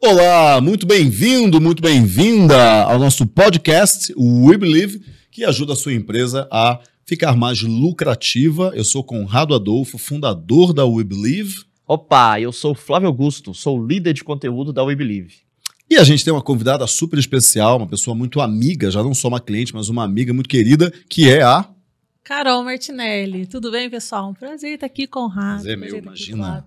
Olá, muito bem-vindo, muito bem-vinda ao nosso podcast We Believe, que ajuda a sua empresa a ficar mais lucrativa. Eu sou Conrado Adolfo, fundador da We Believe. Opa, eu sou Flávio Augusto, sou líder de conteúdo da We Believe. E a gente tem uma convidada super especial, uma pessoa muito amiga, já não só uma cliente, mas uma amiga muito querida, que é a Carol Martinelli. Tudo bem, pessoal? Um prazer estar aqui, Conrado. Prazer, meu, prazer imagina. Aqui,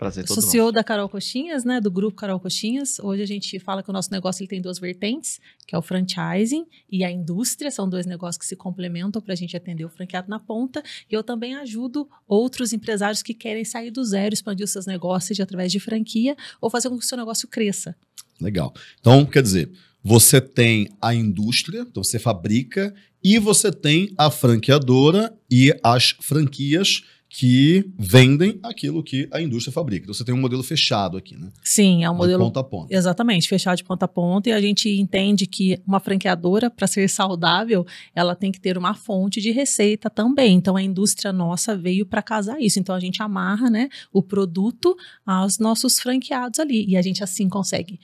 Prazer todo Sou nosso. CEO da Carol Coxinhas, né, do grupo Carol Coxinhas. Hoje a gente fala que o nosso negócio ele tem duas vertentes, que é o franchising e a indústria, são dois negócios que se complementam para a gente atender o franqueado na ponta. E eu também ajudo outros empresários que querem sair do zero, expandir os seus negócios através de franquia ou fazer com que o seu negócio cresça. Legal. Então, quer dizer, você tem a indústria, então você fabrica, e você tem a franqueadora e as franquias que vendem aquilo que a indústria fabrica. Então você tem um modelo fechado aqui, né? Sim, é um modelo. De ponta a ponta. Exatamente, fechado de ponta a ponta. E a gente entende que uma franqueadora, para ser saudável, ela tem que ter uma fonte de receita também. Então a indústria nossa veio para casar isso. Então a gente amarra né, o produto aos nossos franqueados ali. E a gente assim consegue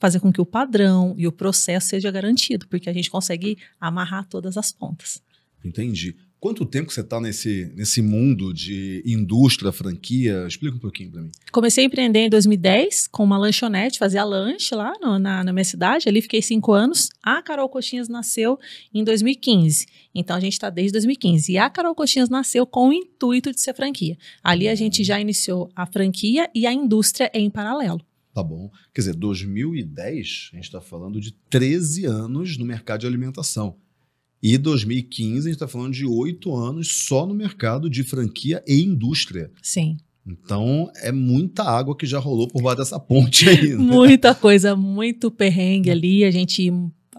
fazer com que o padrão e o processo seja garantido, porque a gente consegue amarrar todas as pontas. Entendi. Quanto tempo você está nesse, nesse mundo de indústria, franquia? Explica um pouquinho para mim. Comecei a empreender em 2010 com uma lanchonete, fazia lanche lá no, na, na, minha cidade, ali fiquei cinco anos. A Carol Coxinhas nasceu em 2015, então a gente está desde 2015. E a Carol Coxinhas nasceu com o intuito de ser franquia. Ali a gente já iniciou a franquia e a indústria em paralelo. Tá bom. Quer dizer, 2010, a gente está falando de 13 anos no mercado de alimentação. E 2015, a gente está falando de oito anos só no mercado de franquia e indústria. Sim. Então, é muita água que já rolou por baixo dessa ponte aí. Né? muita coisa, muito perrengue ali. A gente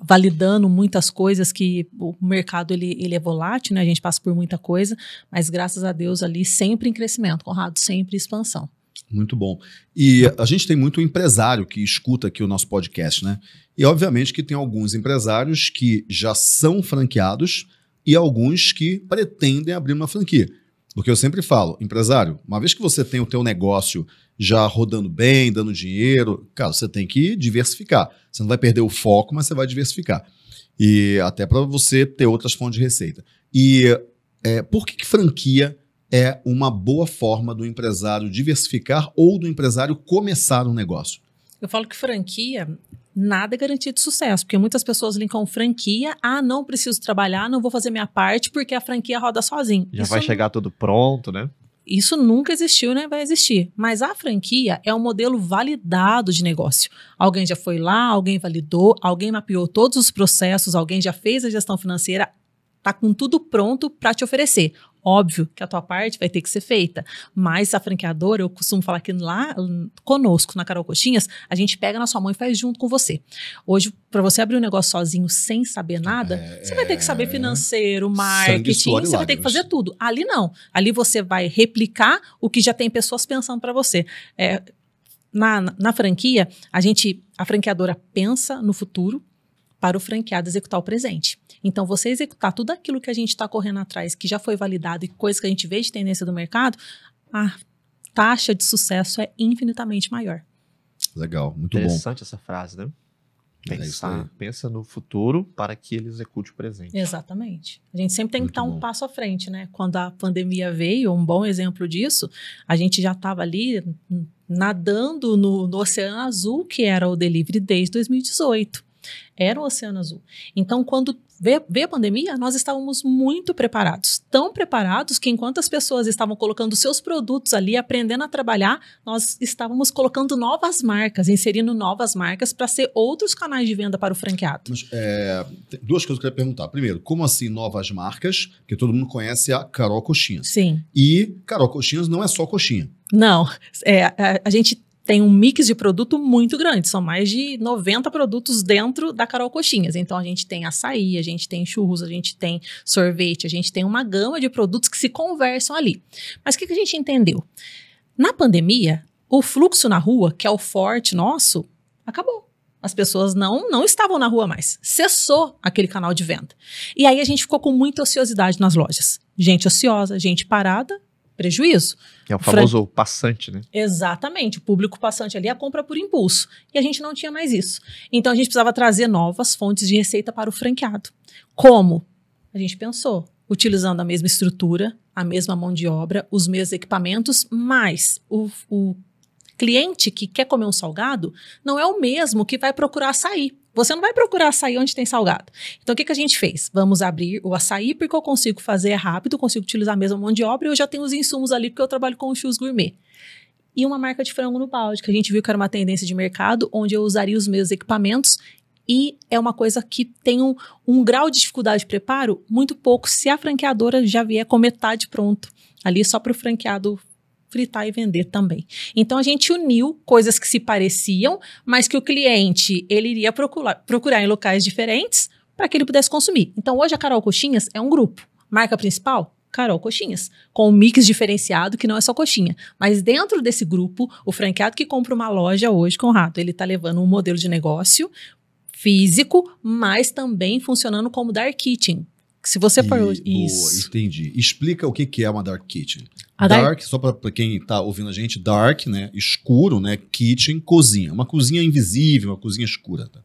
validando muitas coisas que o mercado ele, ele é volátil, né? A gente passa por muita coisa, mas graças a Deus ali sempre em crescimento, Conrado, sempre expansão. Muito bom. E a gente tem muito empresário que escuta aqui o nosso podcast, né? E obviamente que tem alguns empresários que já são franqueados e alguns que pretendem abrir uma franquia. Porque eu sempre falo, empresário, uma vez que você tem o teu negócio já rodando bem, dando dinheiro, cara, você tem que diversificar. Você não vai perder o foco, mas você vai diversificar. E até para você ter outras fontes de receita. E é, por que, que franquia é uma boa forma do empresário diversificar ou do empresário começar um negócio? Eu falo que franquia nada é garantido de sucesso, porque muitas pessoas linkam franquia, ah, não preciso trabalhar, não vou fazer minha parte, porque a franquia roda sozinho. Já Isso vai não... chegar tudo pronto, né? Isso nunca existiu, né? Vai existir. Mas a franquia é um modelo validado de negócio. Alguém já foi lá, alguém validou, alguém mapeou todos os processos, alguém já fez a gestão financeira, tá com tudo pronto para te oferecer. Óbvio que a tua parte vai ter que ser feita, mas a franqueadora, eu costumo falar que lá conosco, na Carol Coxinhas, a gente pega na sua mão e faz junto com você. Hoje, para você abrir um negócio sozinho sem saber nada, é, você vai ter que saber é. financeiro, marketing, sangue, você vai ter que fazer tudo. Ali não. Ali você vai replicar o que já tem pessoas pensando para você. É, na, na franquia, a gente, a franqueadora pensa no futuro, para o franqueado executar o presente. Então, você executar tudo aquilo que a gente está correndo atrás, que já foi validado e coisas que a gente vê de tendência do mercado, a taxa de sucesso é infinitamente maior. Legal, muito Interessante bom. essa frase, né? É Pensar, é pensa no futuro para que ele execute o presente. Exatamente. A gente sempre tem muito que tá estar um passo à frente, né? Quando a pandemia veio, um bom exemplo disso, a gente já estava ali nadando no, no, Oceano Azul, que era o delivery desde 2018 era o Oceano Azul. Então, quando veio, a pandemia, nós estávamos muito preparados. Tão preparados que enquanto as pessoas estavam colocando seus produtos ali, aprendendo a trabalhar, nós estávamos colocando novas marcas, inserindo novas marcas para ser outros canais de venda para o franqueado. Mas, é, duas coisas que eu queria perguntar. Primeiro, como assim novas marcas? Porque todo mundo conhece a Carol Coxinhas. Sim. E Carol Coxinhas não é só coxinha. Não, é, a, a gente tem um mix de produto muito grande, são mais de 90 produtos dentro da Carol Coxinhas. Então a gente tem açaí, a gente tem churros, a gente tem sorvete, a gente tem uma gama de produtos que se conversam ali. Mas o que, que a gente entendeu? Na pandemia, o fluxo na rua, que é o forte nosso, acabou. As pessoas não, não estavam na rua mais. Cessou aquele canal de venda. E aí a gente ficou com muita ociosidade nas lojas. Gente ociosa, gente parada, prejuízo. é o famoso Fran... passante, né? Exatamente, o público passante ali a compra por impulso. E a gente não tinha mais isso. Então a gente precisava trazer novas fontes de receita para o franqueado. Como? A gente pensou, utilizando a mesma estrutura, a mesma mão de obra, os mesmos equipamentos, mas o, o cliente que quer comer um salgado não é o mesmo que vai procurar sair. Você não vai procurar açaí onde tem salgado. Então, o que, que a gente fez? Vamos abrir o açaí, porque eu consigo fazer é rápido, consigo utilizar a mesma mão de obra e eu já tenho os insumos ali, porque eu trabalho com o Chus Gourmet. E uma marca de frango no balde, que a gente viu que era uma tendência de mercado, onde eu usaria os meus equipamentos e é uma coisa que tem um, um, grau de dificuldade de preparo muito pouco se a franqueadora já vier com metade pronto ali só para o franqueado fritar e vender também. Então a gente uniu coisas que se pareciam, mas que o cliente ele iria procurar, procurar em locais diferentes para que ele pudesse consumir. Então hoje a Carol Coxinhas é um grupo. Marca principal, Carol Coxinhas, com um mix diferenciado que não é só coxinha. Mas dentro desse grupo, o franqueado que compra uma loja hoje, Conrado, ele está levando um modelo de negócio físico, mas também funcionando como dark kitchen. Se você for. Boa, isso. entendi. Explica o que é uma dark kitchen. Dark, só para quem está ouvindo a gente, dark, né? Escuro, né? Kitchen, cozinha. Uma cozinha invisível, uma cozinha escura. Tá?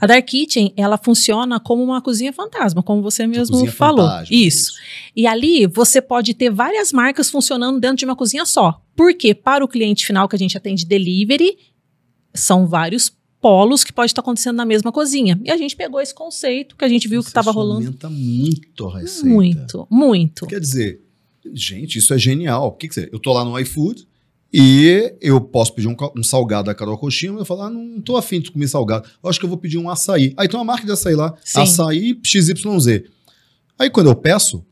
A Dark Kitchen, ela funciona como uma cozinha fantasma, como você mesmo falou. Isso. isso. E ali você pode ter várias marcas funcionando dentro de uma cozinha só. Porque para o cliente final que a gente atende delivery, são vários polos que pode estar tá acontecendo na mesma cozinha. E a gente pegou esse conceito que a gente viu Isso que estava rolando. Aumenta muito a receita. Muito, muito. Quer dizer, Gente, isso é genial. O que, que você. Eu tô lá no iFood e eu posso pedir um, um salgado da Carol Coxinha, eu falo, ah, não tô afim de comer salgado. Eu acho que eu vou pedir um açaí. Aí tem uma marca de açaí lá, Sim. açaí XYZ. Aí quando eu peço,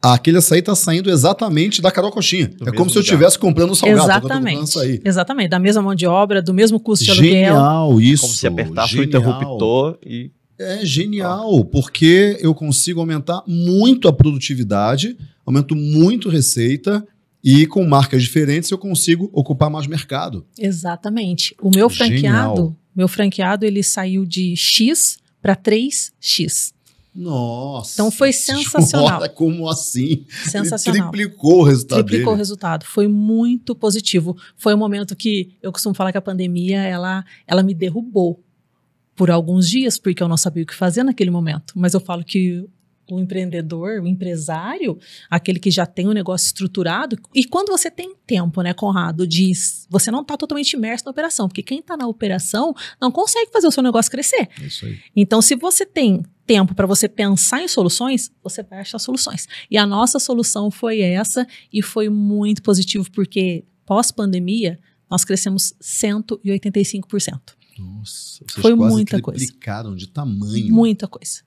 aquele açaí tá saindo exatamente da Carol Coxinha. Do é como se eu estivesse comprando um salgado. Exatamente. Açaí. Exatamente, da mesma mão de obra, do mesmo custo de Genial aluguel. Genial isso. É como se apertasse Genial. o interruptor e é genial, porque eu consigo aumentar muito a produtividade, aumento muito receita e com marcas diferentes eu consigo ocupar mais mercado. Exatamente. O meu franqueado, Genial. meu franqueado, ele saiu de X para 3X. Nossa. Então foi sensacional. Senhora, como assim? Sensacional. Ele triplicou o resultado. Triplicou dele. o resultado. Foi muito positivo. Foi um momento que eu costumo falar que a pandemia ela, ela me derrubou por alguns dias, porque eu não sabia o que fazer naquele momento. Mas eu falo que o empreendedor, o empresário, aquele que já tem o um negócio estruturado. E quando você tem tempo, né, Conrado, de você não está totalmente imerso na operação, porque quem está na operação não consegue fazer o seu negócio crescer. Isso aí. Então, se você tem tempo para você pensar em soluções, você vai achar soluções. E a nossa solução foi essa e foi muito positivo, porque pós-pandemia nós crescemos 185%. Nossa, foi quase muita coisa. de tamanho. Muita coisa.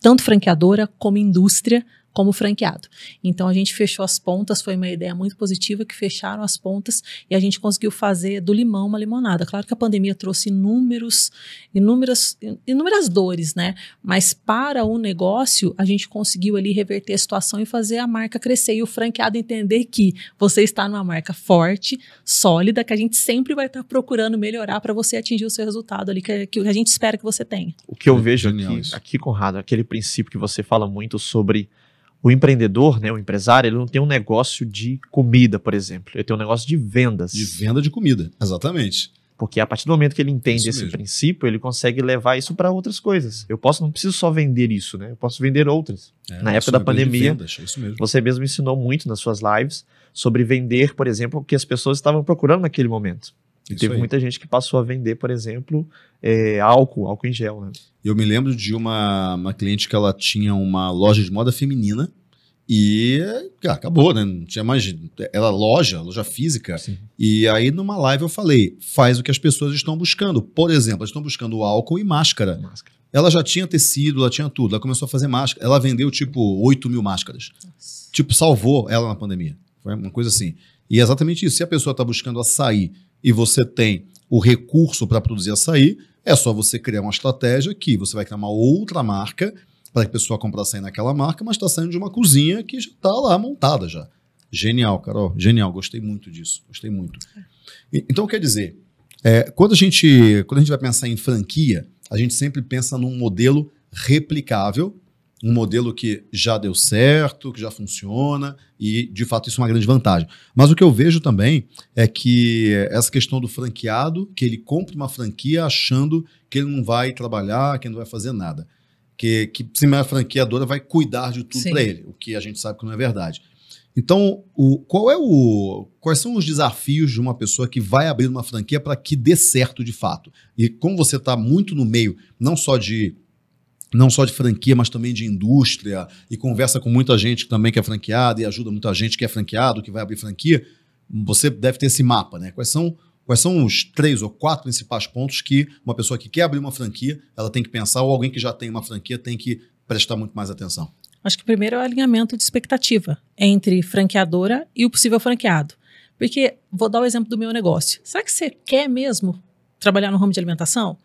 Tanto franqueadora como indústria como franqueado. Então a gente fechou as pontas, foi uma ideia muito positiva que fecharam as pontas e a gente conseguiu fazer do limão uma limonada. Claro que a pandemia trouxe inúmeros, inúmeras, inúmeras dores, né? Mas para o negócio a gente conseguiu ali reverter a situação e fazer a marca crescer e o franqueado entender que você está numa marca forte, sólida, que a gente sempre vai estar procurando melhorar para você atingir o seu resultado ali que, a gente espera que você tenha. O que eu é vejo aqui, aqui, Conrado, aquele princípio que você fala muito sobre o empreendedor, né, o empresário, ele não tem um negócio de comida, por exemplo. Ele tem um negócio de vendas. De venda de comida, exatamente. Porque a partir do momento que ele entende isso esse mesmo. princípio, ele consegue levar isso para outras coisas. Eu posso, não preciso só vender isso, né? Eu posso vender outras. É, Na época da é pandemia, vendas, é mesmo. você mesmo ensinou muito nas suas lives sobre vender, por exemplo, o que as pessoas estavam procurando naquele momento. E teve aí. muita gente que passou a vender, por exemplo, é, álcool, álcool em gel, né? Eu me lembro de uma, uma cliente que ela tinha uma loja de moda feminina e cara, ah, acabou, né? Não tinha mais. Era loja, loja física. Sim. E aí, numa live, eu falei: faz o que as pessoas estão buscando. Por exemplo, elas estão buscando álcool e máscara. máscara. Ela já tinha tecido, ela tinha tudo. Ela começou a fazer máscara. Ela vendeu, tipo, 8 mil máscaras. Nossa. Tipo, salvou ela na pandemia. Foi uma coisa assim. E é exatamente isso. Se a pessoa está buscando açaí e você tem o recurso para produzir açaí, é só você criar uma estratégia que você vai criar uma outra marca para que a pessoa compre açaí naquela marca, mas está saindo de uma cozinha que já está lá montada já. Genial, Carol. Genial. Gostei muito disso. Gostei muito. Então, quer dizer, é, quando, a gente, quando a gente vai pensar em franquia, a gente sempre pensa num modelo replicável um modelo que já deu certo, que já funciona, e de fato isso é uma grande vantagem. Mas o que eu vejo também é que essa questão do franqueado, que ele compra uma franquia achando que ele não vai trabalhar, que ele não vai fazer nada. Que, que se a franqueadora vai cuidar de tudo para ele, o que a gente sabe que não é verdade. Então, o, qual é o, quais são os desafios de uma pessoa que vai abrir uma franquia para que dê certo de fato? E como você está muito no meio, não só de não só de franquia, mas também de indústria, e conversa com muita gente também que é franqueada e ajuda muita gente que é franqueado, que vai abrir franquia, você deve ter esse mapa, né? Quais são, quais são os três ou quatro principais pontos que uma pessoa que quer abrir uma franquia, ela tem que pensar, ou alguém que já tem uma franquia tem que prestar muito mais atenção? Acho que o primeiro é o alinhamento de expectativa entre franqueadora e o possível franqueado. Porque, vou dar o exemplo do meu negócio. Será que você quer mesmo trabalhar no ramo de alimentação?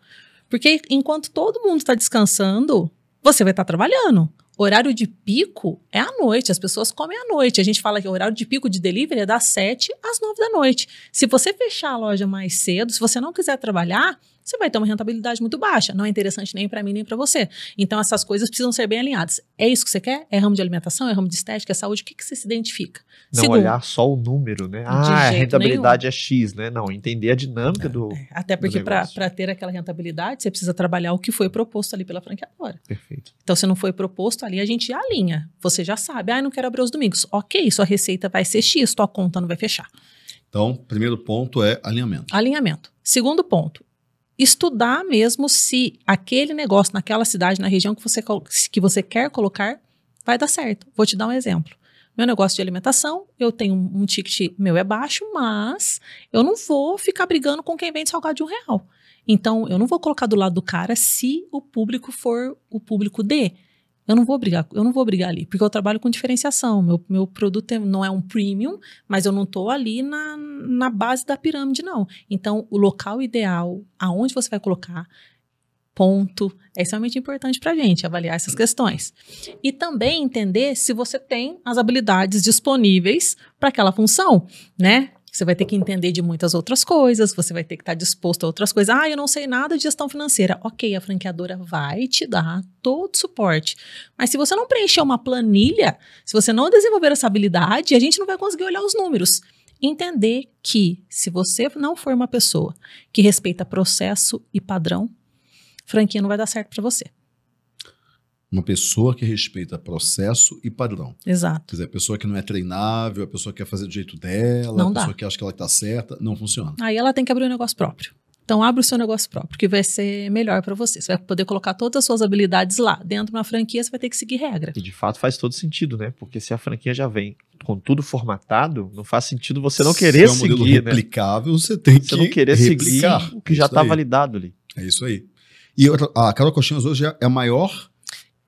Porque enquanto todo mundo está descansando, você vai estar tá trabalhando. Horário de pico é à noite, as pessoas comem à noite. A gente fala que o horário de pico de delivery é das 7 às 9 da noite. Se você fechar a loja mais cedo, se você não quiser trabalhar, você vai ter uma rentabilidade muito baixa. Não é interessante nem para mim nem para você. Então, essas coisas precisam ser bem alinhadas. É isso que você quer? É ramo de alimentação? É ramo de estética? É saúde? O que, que você se identifica? Não Segundo, olhar só o número, né? Ah, a rentabilidade nenhum. é X, né? Não, entender a dinâmica é, do. É. Até porque para ter aquela rentabilidade, você precisa trabalhar o que foi proposto ali pela franqueadora. Perfeito. Então, se não foi proposto ali, a gente alinha. Você já sabe. Ah, não quero abrir os domingos. Ok, sua receita vai ser X, sua conta não vai fechar. Então, primeiro ponto é alinhamento. Alinhamento. Segundo ponto, estudar mesmo se aquele negócio naquela cidade, na região que você, que você quer colocar, vai dar certo. Vou te dar um exemplo. Meu negócio de alimentação, eu tenho um, ticket meu é baixo, mas eu não vou ficar brigando com quem vende salgado de um real. Então, eu não vou colocar do lado do cara se o público for o público D. Eu não vou brigar, eu não vou brigar ali, porque eu trabalho com diferenciação. Meu, meu produto é, não é um premium, mas eu não estou ali na, na base da pirâmide, não. Então, o local ideal, aonde você vai colocar, ponto, é extremamente importante para a gente avaliar essas questões. E também entender se você tem as habilidades disponíveis para aquela função, né? Você vai ter que entender de muitas outras coisas, você vai ter que estar tá disposto a outras coisas. Ah, eu não sei nada de gestão financeira. Ok, a franqueadora vai te dar todo o suporte. Mas se você não preencher uma planilha, se você não desenvolver essa habilidade, a gente não vai conseguir olhar os números entender que se você não for uma pessoa que respeita processo e padrão, franquia não vai dar certo para você uma pessoa que respeita processo e padrão. Exato. Quer dizer, a pessoa que não é treinável, a pessoa que quer fazer do jeito dela, não a dá. pessoa que acha que ela está certa, não funciona. Aí ela tem que abrir um negócio próprio. Então abre o seu negócio próprio, que vai ser melhor para você. Você vai poder colocar todas as suas habilidades lá. Dentro de uma franquia, você vai ter que seguir regra. E de fato faz todo sentido, né? Porque se a franquia já vem com tudo formatado, não faz sentido você não querer se é um seguir, né? replicável, né? você tem você que não querer replicar. seguir o que é já está validado ali. É isso aí. E outra, a Carol Coxinhas hoje é a maior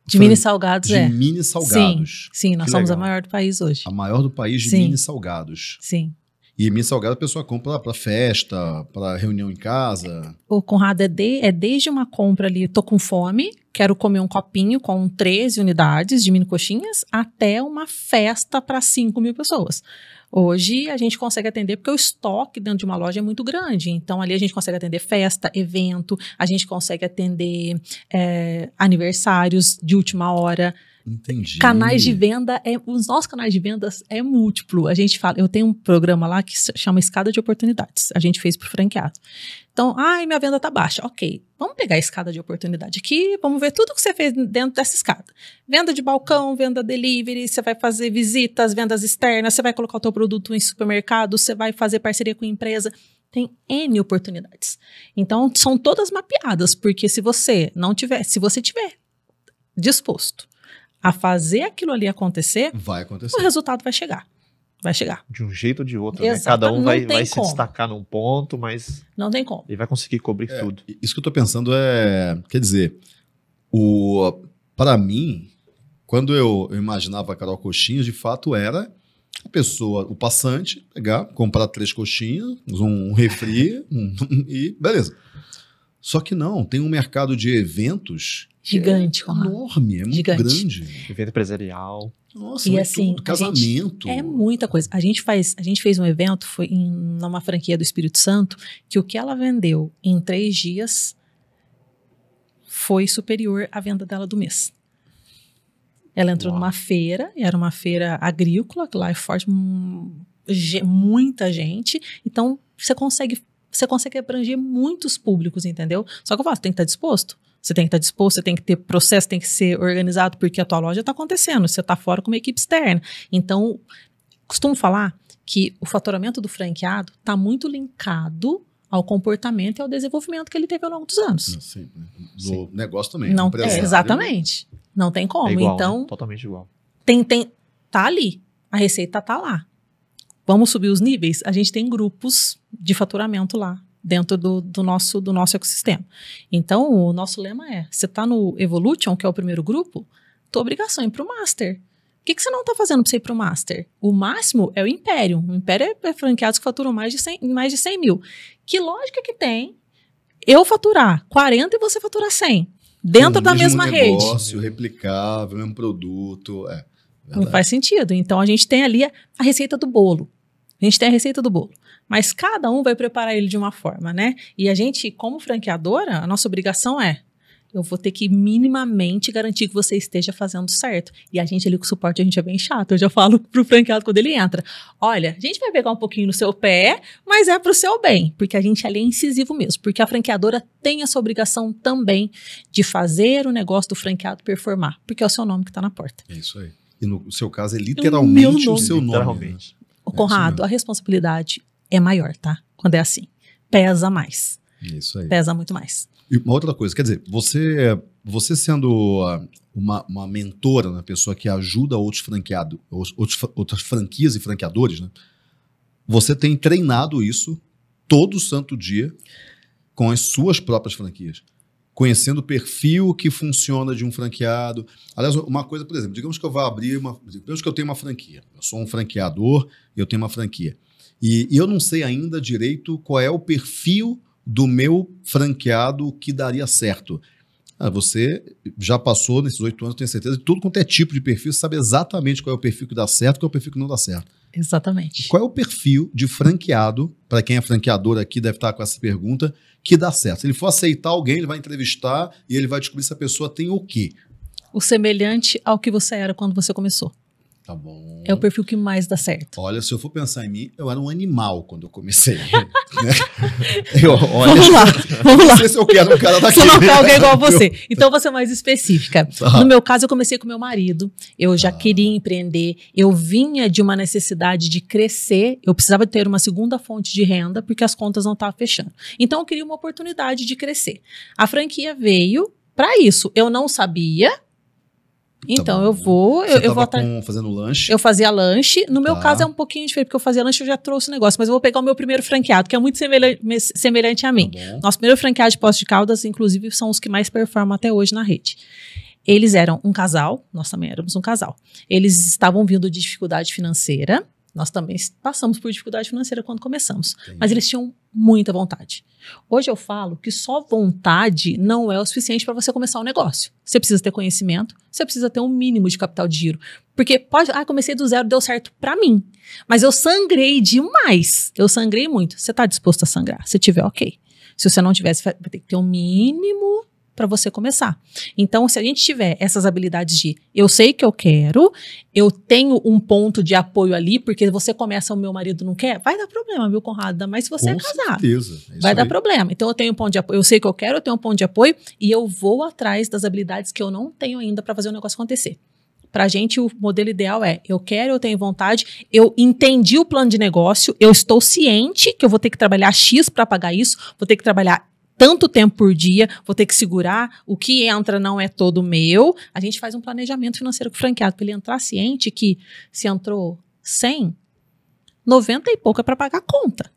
de mini salgados, de é. De mini salgados. Sim, sim nós que somos legal. a maior do país hoje. A maior do país de sim. mini salgados. Sim. E mini salgado a pessoa compra para festa, para reunião em casa. O Conrado é, de, é desde uma compra ali, tô com fome, quero comer um copinho com 13 unidades de mini coxinhas, até uma festa para 5 mil pessoas. Hoje a gente consegue atender porque o estoque dentro de uma loja é muito grande. Então ali a gente consegue atender festa, evento, a gente consegue atender é, aniversários de última hora. Entendi. Canais de venda, é, os nossos canais de vendas é múltiplo. A gente fala, eu tenho um programa lá que chama Escada de Oportunidades. A gente fez para o franqueado. Então, ai, minha venda tá baixa. Ok, vamos pegar a escada de oportunidade aqui, vamos ver tudo que você fez dentro dessa escada. Venda de balcão, venda delivery, você vai fazer visitas, vendas externas, você vai colocar o teu produto em supermercado, você vai fazer parceria com empresa tem N oportunidades. Então, são todas mapeadas, porque se você não tiver, se você tiver disposto a fazer aquilo ali acontecer, vai acontecer. o resultado vai chegar. Vai chegar. De um jeito ou de outro, né? Exato. né? Cada um vai, vai se destacar num ponto, mas. Não tem como. Ele vai conseguir cobrir é, tudo. Isso que eu tô pensando é. Quer dizer, o para mim, quando eu, eu imaginava a Carol coxinha de fato era a pessoa, o passante, pegar, comprar três coxinhas, um, um refri um, e beleza. Só que não, tem um mercado de eventos gigante, é enorme, é muito grande. Evento empresarial. Nossa, e assim, tudo, casamento. é muita coisa. A gente faz, a gente fez um evento foi em numa franquia do Espírito Santo que o que ela vendeu em três dias foi superior à venda dela do mês. Ela entrou Uau. numa feira, era uma feira agrícola lá é forte, hum, muita gente. Então você consegue você consegue abranger muitos públicos, entendeu? Só que eu falo, você tem que estar tá disposto. Você tem que estar tá disposto, você tem que ter processo, tem que ser organizado, porque a tua loja está acontecendo, você está fora com uma equipe externa. Então, costumo falar que o faturamento do franqueado está muito linkado ao comportamento e ao desenvolvimento que ele teve ao longo dos anos. Sim, Do Sim. negócio também. Não, é, exatamente. Não tem como. É igual, então. Né? Totalmente igual. Tem, tem, tá ali. A receita tá lá vamos subir os níveis, a gente tem grupos de faturamento lá dentro do, do, nosso, do nosso ecossistema. Então, o nosso lema é: você está no Evolution, que é o primeiro grupo, tua obrigação é ir para o Master. O que, que você não está fazendo para você ir para o Master? O máximo é o Império. O Império é, é franqueados que faturam mais de 100, mais de 100 mil. Que lógica que tem eu faturar 40 e você faturar 100? Dentro da mesma negócio, rede. negócio replicável, mesmo produto. É, não faz sentido. Então, a gente tem ali a, a receita do bolo. A gente tem a receita do bolo, mas cada um vai preparar ele de uma forma, né? E a gente, como franqueadora, a nossa obrigação é eu vou ter que minimamente garantir que você esteja fazendo certo. E a gente ali com o suporte, a gente é bem chato. Eu já falo pro franqueado quando ele entra. Olha, a gente vai pegar um pouquinho no seu pé, mas é pro seu bem. Porque a gente ali é incisivo mesmo. Porque a franqueadora tem essa obrigação também de fazer o negócio do franqueado performar. Porque é o seu nome que tá na porta. É isso aí. E no seu caso é, é literalmente o, o seu nome. Né? Literalmente. Né? O Conrado, é a responsabilidade é maior, tá? Quando é assim. Pesa mais. Isso aí. Pesa muito mais. E uma outra coisa, quer dizer, você, é, você sendo ah, uma, uma mentora, uma né, pessoa que ajuda outros franqueados, outros, outras franquias e franqueadores, né? Você tem treinado isso todo santo dia com as suas próprias franquias conhecendo o perfil que funciona de um franqueado. Aliás, uma coisa, por exemplo, digamos que eu vá abrir uma. Digamos que eu tenho uma franquia. Eu sou um franqueador eu tenho uma franquia. E, e eu não sei ainda direito qual é o perfil do meu franqueado que daria certo. Ah, você já passou nesses oito anos, tenho certeza, de tudo quanto é tipo de perfil, você sabe exatamente qual é o perfil que dá certo qual é o perfil que não dá certo. Exatamente. Qual é o perfil de franqueado, para quem é franqueador aqui deve estar com essa pergunta, que dá certo. Se ele for aceitar alguém, ele vai entrevistar e ele vai descobrir se a pessoa tem o quê. O semelhante ao que você era quando você começou. Tá bom. É o perfil que mais dá certo. Olha, se eu for pensar em mim, eu era um animal quando eu comecei. né? eu, olha, vamos lá, vamos lá. Não sei se eu quero um cara daqui. Se não quer alguém igual a né? você. Então, você é mais específica. Tá. No meu caso, eu comecei com meu marido. Eu já tá. queria empreender. Eu vinha de uma necessidade de crescer. Eu precisava ter uma segunda fonte de renda, porque as contas não estavam fechando. Então, eu queria uma oportunidade de crescer. A franquia veio para isso. Eu não sabia Tá então, tá eu vou. Eu, eu vou estar. Fazendo lanche? Eu fazia lanche. No meu tá. caso é um pouquinho diferente, porque eu fazia lanche eu já trouxe o negócio, mas eu vou pegar o meu primeiro franqueado, que é muito semelhante, semelhante a mim. Tá Nosso primeiro franqueado de Poço de Caldas, inclusive, são os que mais performam até hoje na rede. Eles eram um casal, nós também éramos um casal. Eles estavam vindo de dificuldade financeira nós também passamos por dificuldade financeira quando começamos, Entendi. mas eles tinham muita vontade. Hoje eu falo que só vontade não é o suficiente para você começar um negócio. Você precisa ter conhecimento, você precisa ter um mínimo de capital de giro, porque pode, ah, comecei do zero, deu certo para mim, mas eu sangrei demais. Eu sangrei muito. Você está disposto a sangrar? Se tiver, OK. Se você não tivesse, vai ter que ter um mínimo para você começar. Então, se a gente tiver essas habilidades de eu sei que eu quero, eu tenho um ponto de apoio ali, porque você começa, o meu marido não quer, vai dar problema, viu, Conrado? Ainda mais se você é Com é casado. Certeza. É vai aí. dar problema. Então, eu tenho um ponto de apoio, eu sei que eu quero, eu tenho um ponto de apoio e eu vou atrás das habilidades que eu não tenho ainda para fazer o negócio acontecer. Para a gente, o modelo ideal é: eu quero, eu tenho vontade, eu entendi o plano de negócio, eu estou ciente que eu vou ter que trabalhar X para pagar isso, vou ter que trabalhar tanto tempo por dia, vou ter que segurar, o que entra não é todo meu. A gente faz um planejamento financeiro com o franqueado, para ele entrar ciente que se entrou 100, 90 e pouco é para pagar a conta.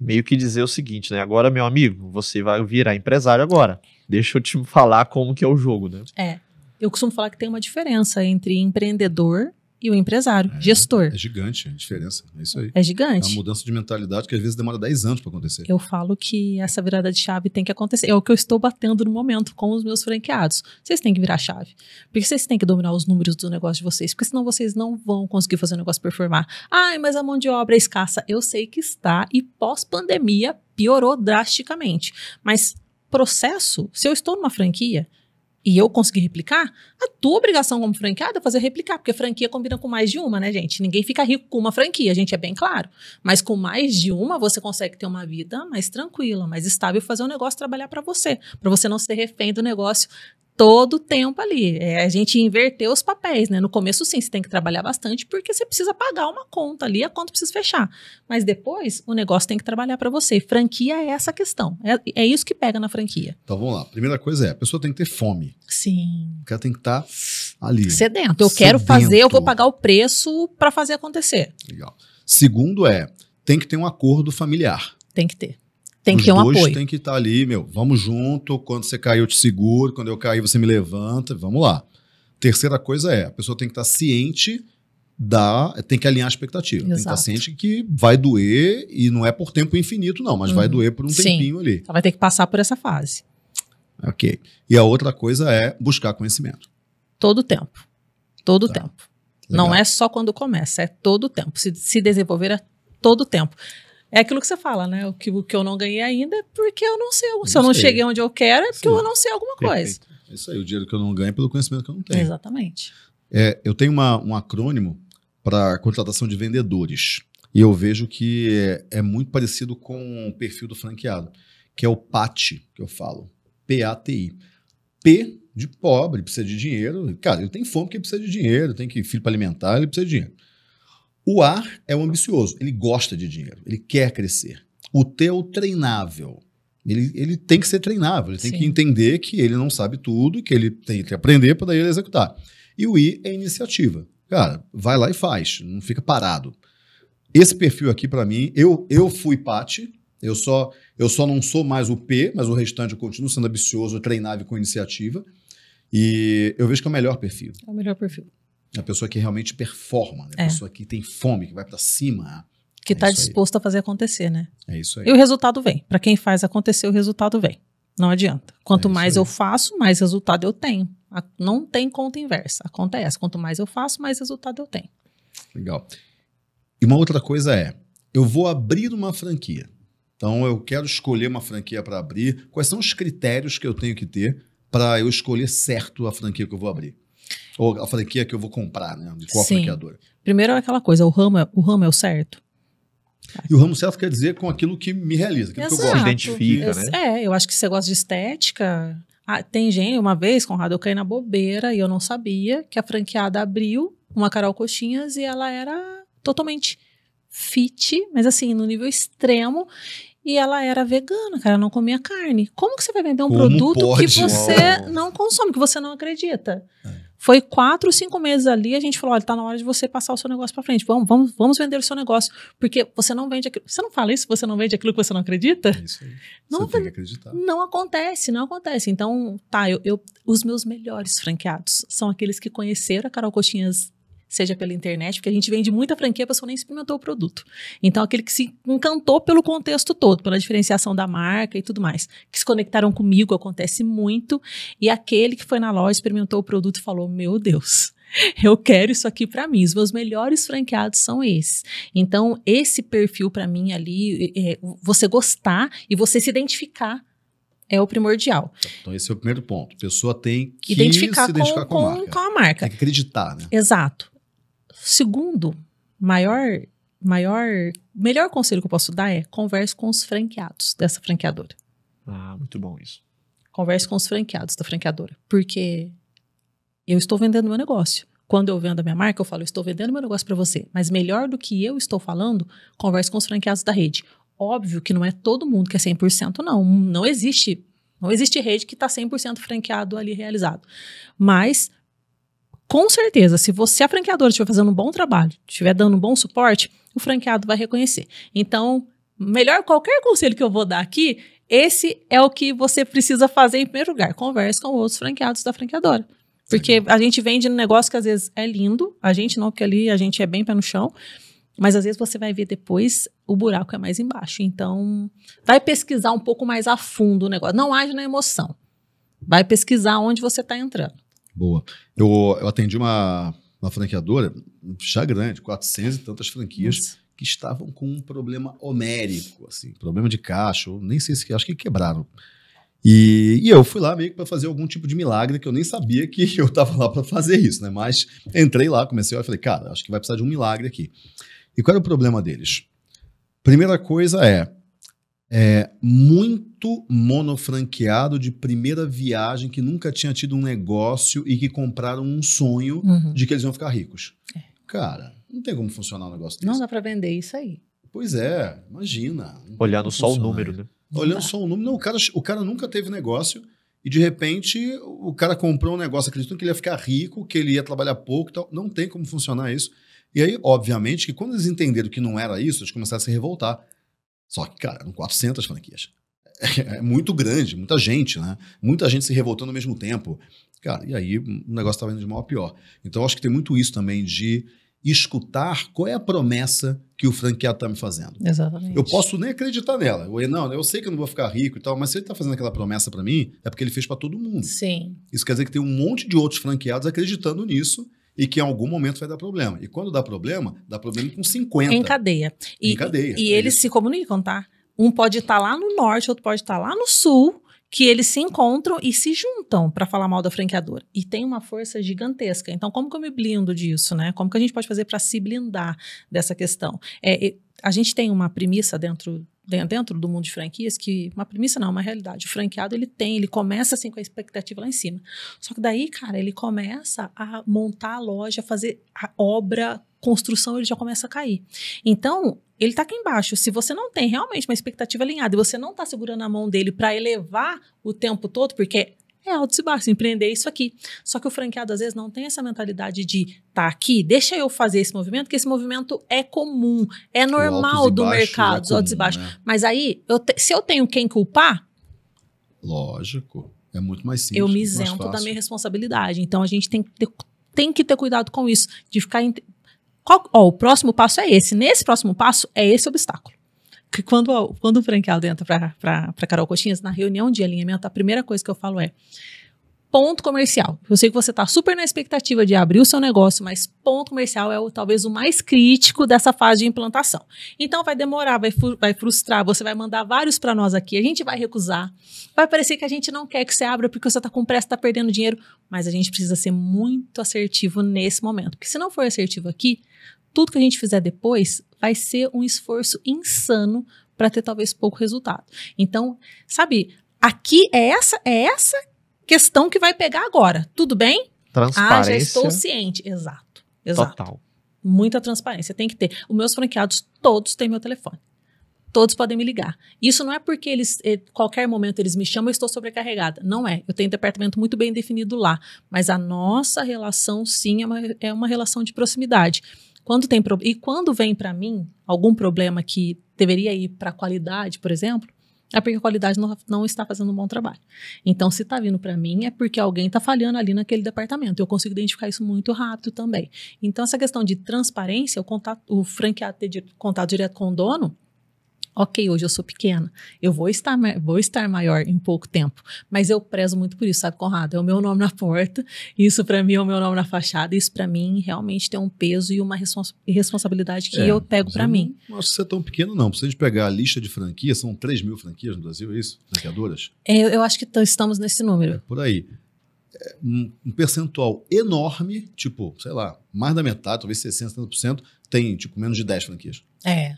Meio que dizer o seguinte, né? Agora, meu amigo, você vai virar empresário agora. Deixa eu te falar como que é o jogo, né? É. Eu costumo falar que tem uma diferença entre empreendedor e o empresário, é, gestor. É gigante a diferença, é isso aí. É gigante. É uma mudança de mentalidade que às vezes demora 10 anos para acontecer. Eu falo que essa virada de chave tem que acontecer. É o que eu estou batendo no momento com os meus franqueados. Vocês têm que virar chave. Porque vocês têm que dominar os números do negócio de vocês, porque senão vocês não vão conseguir fazer o negócio performar. Ai, mas a mão de obra é escassa. Eu sei que está e pós-pandemia piorou drasticamente. Mas processo, se eu estou numa franquia, e eu conseguir replicar, a tua obrigação como franqueada é fazer replicar, porque franquia combina com mais de uma, né, gente? Ninguém fica rico com uma franquia, a gente é bem claro. Mas com mais de uma, você consegue ter uma vida mais tranquila, mais estável, fazer o um negócio trabalhar para você, para você não ser refém do negócio todo o tempo ali. É, a gente inverteu os papéis, né? No começo, sim, você tem que trabalhar bastante, porque você precisa pagar uma conta ali, a conta precisa fechar. Mas depois, o negócio tem que trabalhar para você. Franquia é essa questão. É, é, isso que pega na franquia. Então, vamos lá. Primeira coisa é, a pessoa tem que ter fome. Sim. Porque ela tem que estar tá ali. Sedento. Eu sedento. quero fazer, eu vou pagar o preço para fazer acontecer. Legal. Segundo é, tem que ter um acordo familiar. Tem que ter. Tem que ter um apoio. Tem que estar tá ali, meu, vamos junto. Quando você cair, eu te seguro. Quando eu cair, você me levanta. Vamos lá. Terceira coisa é, a pessoa tem que estar tá ciente da. Tem que alinhar a expectativa. Exato. Tem que estar tá ciente que vai doer e não é por tempo infinito, não, mas uhum. vai doer por um Sim. tempinho ali. Ela vai ter que passar por essa fase. Ok. E a outra coisa é buscar conhecimento. Todo tempo. Todo tá. tempo. Legal. Não é só quando começa, é todo tempo. Se, se desenvolver é todo tempo. É aquilo que você fala, né? O que, o que eu não ganhei ainda é porque eu não sei. Se eu não sei. cheguei onde eu quero, é porque Sim. eu não sei alguma coisa. Perfeito. É isso aí, o dinheiro que eu não ganho é pelo conhecimento que eu não tenho. Exatamente. É, eu tenho uma, um acrônimo para contratação de vendedores. E eu vejo que é, é, muito parecido com o perfil do franqueado, que é o PATI, que eu falo. P-A-T-I. P de pobre, precisa de dinheiro. Cara, ele tem fome porque precisa de dinheiro, tem que filho para alimentar, ele precisa de dinheiro. O A é o ambicioso, ele gosta de dinheiro, ele quer crescer. O T é o treinável, ele, ele tem que ser treinável, ele tem Sim. que entender que ele não sabe tudo, que ele tem que aprender para daí ele executar. E o I é iniciativa. Cara, vai lá e faz, não fica parado. Esse perfil aqui, para mim, eu, eu fui Pati, eu só, eu só não sou mais o P, mas o restante eu continuo sendo ambicioso, treinável com iniciativa. E eu vejo que é o melhor perfil. É o melhor perfil. A pessoa que realmente performa, né? a é. pessoa que tem fome, que vai para cima. Que está é tá disposto aí. a fazer acontecer, né? É isso aí. E o resultado vem. Para quem faz acontecer, o resultado vem. Não adianta. Quanto é mais aí. eu faço, mais resultado eu tenho. não tem conta inversa. A conta é essa. Quanto mais eu faço, mais resultado eu tenho. Legal. E uma outra coisa é: eu vou abrir uma franquia. Então, eu quero escolher uma franquia para abrir. Quais são os critérios que eu tenho que ter para eu escolher certo a franquia que eu vou abrir? Ou a franquia é que eu vou comprar, né? De qual Sim. franqueadora? Primeiro é aquela coisa, o ramo é, o ramo é o certo. E o ramo certo quer dizer com aquilo que me realiza, aquilo Exato. que eu gosto. Se identifica, eu, né? É, eu acho que você gosta de estética. Ah, tem gente, uma vez, Conrado, eu caí na bobeira e eu não sabia que a franqueada abriu uma Carol Coxinhas e ela era totalmente fit, mas assim, no nível extremo. E ela era vegana, cara, não comia carne. Como que você vai vender um Como produto pode? que você não consome, que você não acredita? É. Foi quatro, cinco meses ali, a gente falou: olha, tá na hora de você passar o seu negócio para frente. Vamos, vamos, vamos vender o seu negócio. Porque você não vende aquilo. Você não fala isso, você não vende aquilo que você não acredita? Isso aí. Não, você acreditar. Não acontece, não acontece. Então, tá, eu, eu, os meus melhores franqueados são aqueles que conheceram a Carol Coxinhas seja pela internet, porque a gente vende muita franquia, a pessoa nem experimentou o produto. Então, aquele que se encantou pelo contexto todo, pela diferenciação da marca e tudo mais, que se conectaram comigo, acontece muito, e aquele que foi na loja, experimentou o produto e falou: Meu Deus, eu quero isso aqui para mim. Os meus melhores franqueados são esses. Então, esse perfil para mim ali, é, é, você gostar e você se identificar é o primordial. Então, esse é o primeiro ponto. A pessoa tem que identificar se identificar com, com, a marca. Com a marca. Tem que acreditar, né? Exato segundo maior, maior, melhor conselho que eu posso dar é converse com os franqueados dessa franqueadora. Ah, muito bom isso. Converse com os franqueados da franqueadora, porque eu estou vendendo meu negócio. Quando eu vendo a minha marca, eu falo, estou vendendo meu negócio para você. Mas melhor do que eu estou falando, converse com os franqueados da rede. Óbvio que não é todo mundo que é 100%, não. Não existe não existe rede que está 100% franqueado ali realizado. Mas com certeza, se você, a franqueadora, estiver fazendo um bom trabalho, estiver dando um bom suporte, o franqueado vai reconhecer. Então, melhor qualquer conselho que eu vou dar aqui, esse é o que você precisa fazer em primeiro lugar. Converse com outros franqueados da franqueadora. Porque a gente vende um negócio que às vezes é lindo, a gente não, porque ali a gente é bem pé no chão, mas às vezes você vai ver depois o buraco é mais embaixo. Então, vai pesquisar um pouco mais a fundo o negócio. Não age na emoção. Vai pesquisar onde você está entrando. Boa. Eu, eu atendi uma, uma franqueadora já grande, 400 e tantas franquias, Nossa. que estavam com um problema homérico, assim, problema de caixa, nem sei se acho que quebraram. E, e eu fui lá meio que para fazer algum tipo de milagre que eu nem sabia que eu estava lá para fazer isso, né? Mas entrei lá, comecei e falei, cara, acho que vai precisar de um milagre aqui. E qual era o problema deles? Primeira coisa é, é, muito monofranqueado de primeira viagem que nunca tinha tido um negócio e que compraram um sonho uhum. de que eles iam ficar ricos. É. Cara, não tem como funcionar um negócio desse. Não dá para vender isso aí. Pois é, imagina. Olhando só o número, né? Olhando só o número. Não, o cara, o cara nunca teve negócio e de repente o cara comprou um negócio acreditando que ele ia ficar rico, que ele ia trabalhar pouco e tal. Não tem como funcionar isso. E aí, obviamente, que quando eles entenderam que não era isso, eles começaram a se revoltar. Só que, cara, eram 400 franquias. É, é, muito grande, muita gente, né? Muita gente se revoltando ao mesmo tempo. Cara, e aí o negócio estava indo de mal a pior. Então, acho que tem muito isso também de escutar qual é a promessa que o franqueado está me fazendo. Exatamente. Eu posso nem acreditar nela. Eu, não, eu sei que eu não vou ficar rico e tal, mas se ele está fazendo aquela promessa para mim, é porque ele fez para todo mundo. Sim. Isso quer dizer que tem um monte de outros franqueados acreditando nisso e que em algum momento vai dar problema. E quando dá problema, dá problema com 50. Em cadeia. E, em cadeia. E, e é eles isso. se comunicam, tá? Um pode estar tá lá no norte, outro pode estar tá lá no sul, que eles se encontram e se juntam para falar mal da franqueadora. E tem uma força gigantesca. Então, como que eu me blindo disso, né? Como que a gente pode fazer para se blindar dessa questão? É, a gente tem uma premissa dentro dentro do mundo de franquias que uma premissa não, uma realidade. O franqueado ele tem, ele começa assim com a expectativa lá em cima. Só que daí, cara, ele começa a montar a loja, fazer a obra, construção, ele já começa a cair. Então, ele está aqui embaixo. Se você não tem realmente uma expectativa alinhada e você não está segurando a mão dele para elevar o tempo todo, porque é alto e baixos, empreender é isso aqui. Só que o franqueado às vezes não tem essa mentalidade de tá aqui, deixa eu fazer esse movimento, que esse movimento é comum, é normal do é mercado, é comum, altos e baixos. Né? Mas aí, eu te, se eu tenho quem culpar, lógico, é muito mais simples. Eu me isento da minha responsabilidade. Então a gente tem que ter, tem que ter cuidado com isso, de ficar qual, ó, o próximo passo é esse. Nesse próximo passo é esse obstáculo que quando, quando o franqueado entra para Carol Coxinhas, na reunião de alinhamento, a primeira coisa que eu falo é ponto comercial. Eu sei que você está super na expectativa de abrir o seu negócio, mas ponto comercial é o, talvez o mais crítico dessa fase de implantação. Então vai demorar, vai, vai frustrar, você vai mandar vários para nós aqui, a gente vai recusar. Vai parecer que a gente não quer que você abra porque você está com pressa, está perdendo dinheiro, mas a gente precisa ser muito assertivo nesse momento, porque se não for assertivo aqui, tudo que a gente fizer depois vai ser um esforço insano para ter talvez pouco resultado. Então, sabe, aqui é essa é essa questão que vai pegar agora. Tudo bem? Transparência. Ah, já estou ciente. Exato. Exato. Total. Muita transparência tem que ter. Os meus franqueados todos têm meu telefone. Todos podem me ligar. Isso não é porque eles, eh, qualquer momento eles me chamam, eu estou sobrecarregada. Não é. Eu tenho um departamento muito bem definido lá. Mas a nossa relação, sim, é uma, é uma relação de proximidade. Quando tem pro... E quando vem para mim algum problema que deveria ir para a qualidade, por exemplo, é porque a qualidade não, não está fazendo um bom trabalho. Então, se está vindo para mim, é porque alguém está falhando ali naquele departamento. Eu consigo identificar isso muito rápido também. Então, essa questão de transparência, o, contato, o franqueado ter contato direto com o dono, ok, hoje eu sou pequena, eu vou estar, vou estar maior em pouco tempo, mas eu prezo muito por isso, sabe, Conrado? É o meu nome na porta, isso para mim é o meu nome na fachada, isso para mim realmente tem um peso e uma respons responsabilidade que é, eu pego para mim. Não acho que você é tão pequeno, não. Precisa de pegar a lista de franquias, são 3 mil franquias no Brasil, é isso? Franqueadoras? É, eu acho que estamos nesse número. É, por aí. É um, um percentual enorme, tipo, sei lá, mais da metade, talvez 60%, tem tipo menos de 10 franquias. É.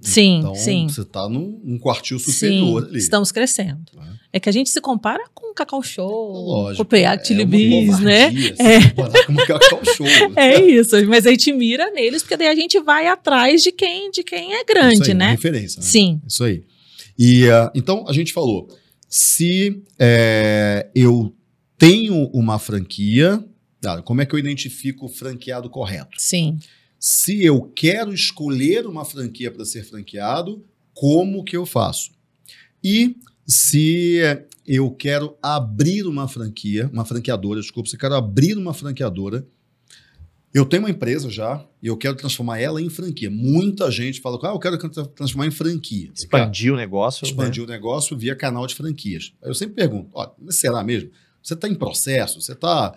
Sim, então, sim. Você está num, um quartil superior sim, ali. Estamos crescendo. É. é. que a gente se compara com o Cacau Show, Lógico, com o Peac é, é né? É. Com o Cacau Show. Né? é isso, mas a gente mira neles, porque daí a gente vai atrás de quem, de quem é grande, isso aí, né? Referência, né? Sim. Isso aí. E uh, então a gente falou: se é, eu tenho uma franquia, tá, como é que eu identifico o franqueado correto? Sim se eu quero escolher uma franquia para ser franqueado, como que eu faço? E se eu quero abrir uma franquia, uma franqueadora, desculpa, se eu quero abrir uma franqueadora, eu tenho uma empresa já e eu quero transformar ela em franquia. Muita gente fala, ah, eu quero transformar em franquia. Expandir o negócio. Né? Expandir né? o negócio via canal de franquias. Aí eu sempre pergunto, olha, será mesmo? Você está em processo? Você está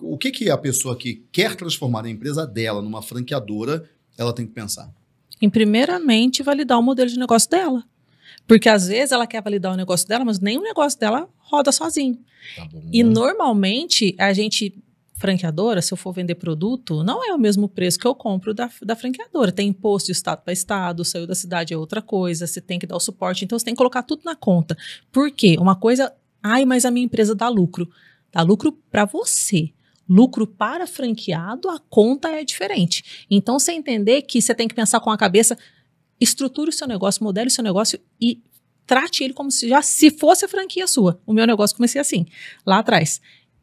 o que, que a pessoa que quer transformar a empresa dela numa franqueadora, ela tem que pensar? Em primeiramente, validar o modelo de negócio dela. Porque às vezes ela quer validar o negócio dela, mas nem o negócio dela roda sozinho. Tá bom, e né? normalmente a gente franqueadora, se eu for vender produto, não é o mesmo preço que eu compro da, da franqueadora. Tem imposto de estado para estado, saiu da cidade é outra coisa, você tem que dar o suporte, então você tem que colocar tudo na conta. Por quê? Uma coisa, ai, mas a minha empresa dá lucro. Dá lucro para você lucro para franqueado, a conta é diferente. Então, você entender que você tem que pensar com a cabeça, estruture o seu negócio, modele o seu negócio e trate ele como se já se fosse a franquia sua. O meu negócio comecei assim, lá atrás.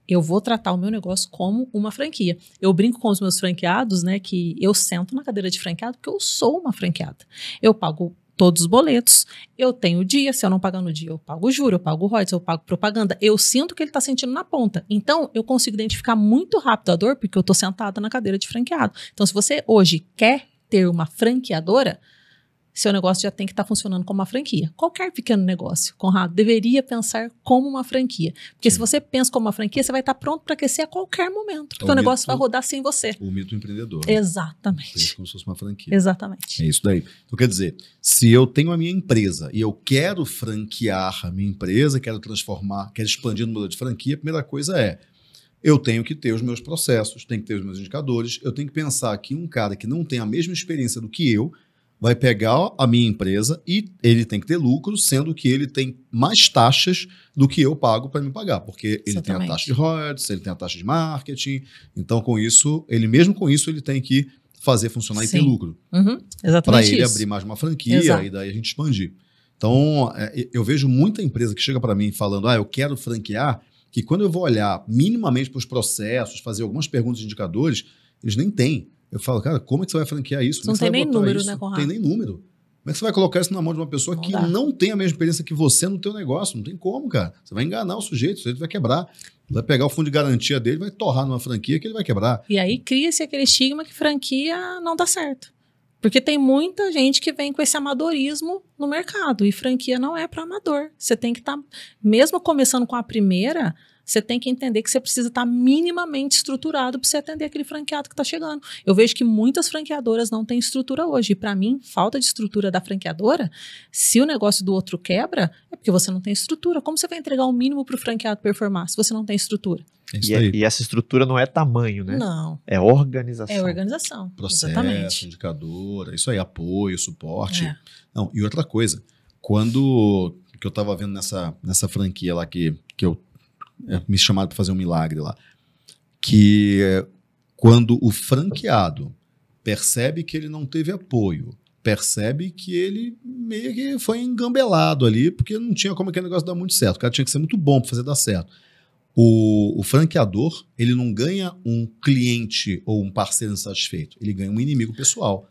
Eu vou tratar o meu negócio como uma franquia. Eu brinco com os meus franqueados, né, que eu sento na cadeira de franqueado porque eu sou uma franqueada. Eu pago todos os boletos, eu tenho o dia, se eu não pagar no dia, eu pago o juro, eu pago o royalties, eu pago propaganda, eu sinto que ele está sentindo na ponta. Então, eu consigo identificar muito rápido a dor porque eu estou sentada na cadeira de franqueado. Então, se você hoje quer ter uma franqueadora, seu negócio já tem que estar tá funcionando como uma franquia. Qualquer pequeno negócio, Conrado, deveria pensar como uma franquia. Porque Sim. se você pensa como uma franquia, você vai estar tá pronto para crescer a qualquer momento. Então, o negócio vai rodar sem você. O mito empreendedor. Né? Exatamente. Né? Como se fosse uma franquia. Exatamente. É isso daí. Então, quer dizer, se eu tenho a minha empresa e eu quero franquear a minha empresa, quero transformar, quero expandir no modelo de franquia, a primeira coisa é eu tenho que ter os meus processos, tenho que ter os meus indicadores, eu tenho que pensar que um cara que não tem a mesma experiência do que eu, vai pegar a minha empresa e ele tem que ter lucro, sendo que ele tem mais taxas do que eu pago para me pagar, porque ele Exatamente. tem a taxa de royalties, ele tem a taxa de marketing. Então, com isso, ele mesmo com isso, ele tem que fazer funcionar Sim. e ter lucro. Uhum. Para ele abrir mais uma franquia Exato. e daí a gente expandir. Então, é, eu vejo muita empresa que chega para mim falando: ah, eu quero franquear, que quando eu vou olhar minimamente para os processos, fazer algumas perguntas de indicadores, eles nem têm. Eu falo, cara, como é que você vai franquear isso? É não tem nem número, isso? né, Conrado? Não tem nem número. Como é que você vai colocar isso na mão de uma pessoa não que dá. não tem a mesma experiência que você no teu negócio? Não tem como, cara. Você vai enganar o sujeito, o sujeito vai quebrar. Vai pegar o fundo de garantia dele, vai torrar numa franquia que ele vai quebrar. E aí cria-se aquele estigma que franquia não dá certo. Porque tem muita gente que vem com esse amadorismo no mercado e franquia não é para amador. Você tem que estar, tá, mesmo começando com a primeira, você tem que entender que você precisa estar minimamente estruturado para você atender aquele franqueado que está chegando. Eu vejo que muitas franqueadoras não têm estrutura hoje. E para mim, falta de estrutura da franqueadora, se o negócio do outro quebra, é porque você não tem estrutura. Como você vai entregar o mínimo para o franqueado performar se você não tem estrutura? É e, é, e, essa estrutura não é tamanho, né? Não. É organização. É organização. Processo, exatamente. É isso aí, apoio, suporte. É. Não, e outra coisa, quando que eu estava vendo nessa, nessa franquia lá que, que eu é, me chamaram para fazer um milagre lá. Que é, quando o franqueado percebe que ele não teve apoio, percebe que ele meio que foi engambelado ali, porque não tinha como aquele negócio dar muito certo. O cara tinha que ser muito bom para fazer dar certo. O, o, franqueador, ele não ganha um cliente ou um parceiro insatisfeito, ele ganha um inimigo pessoal.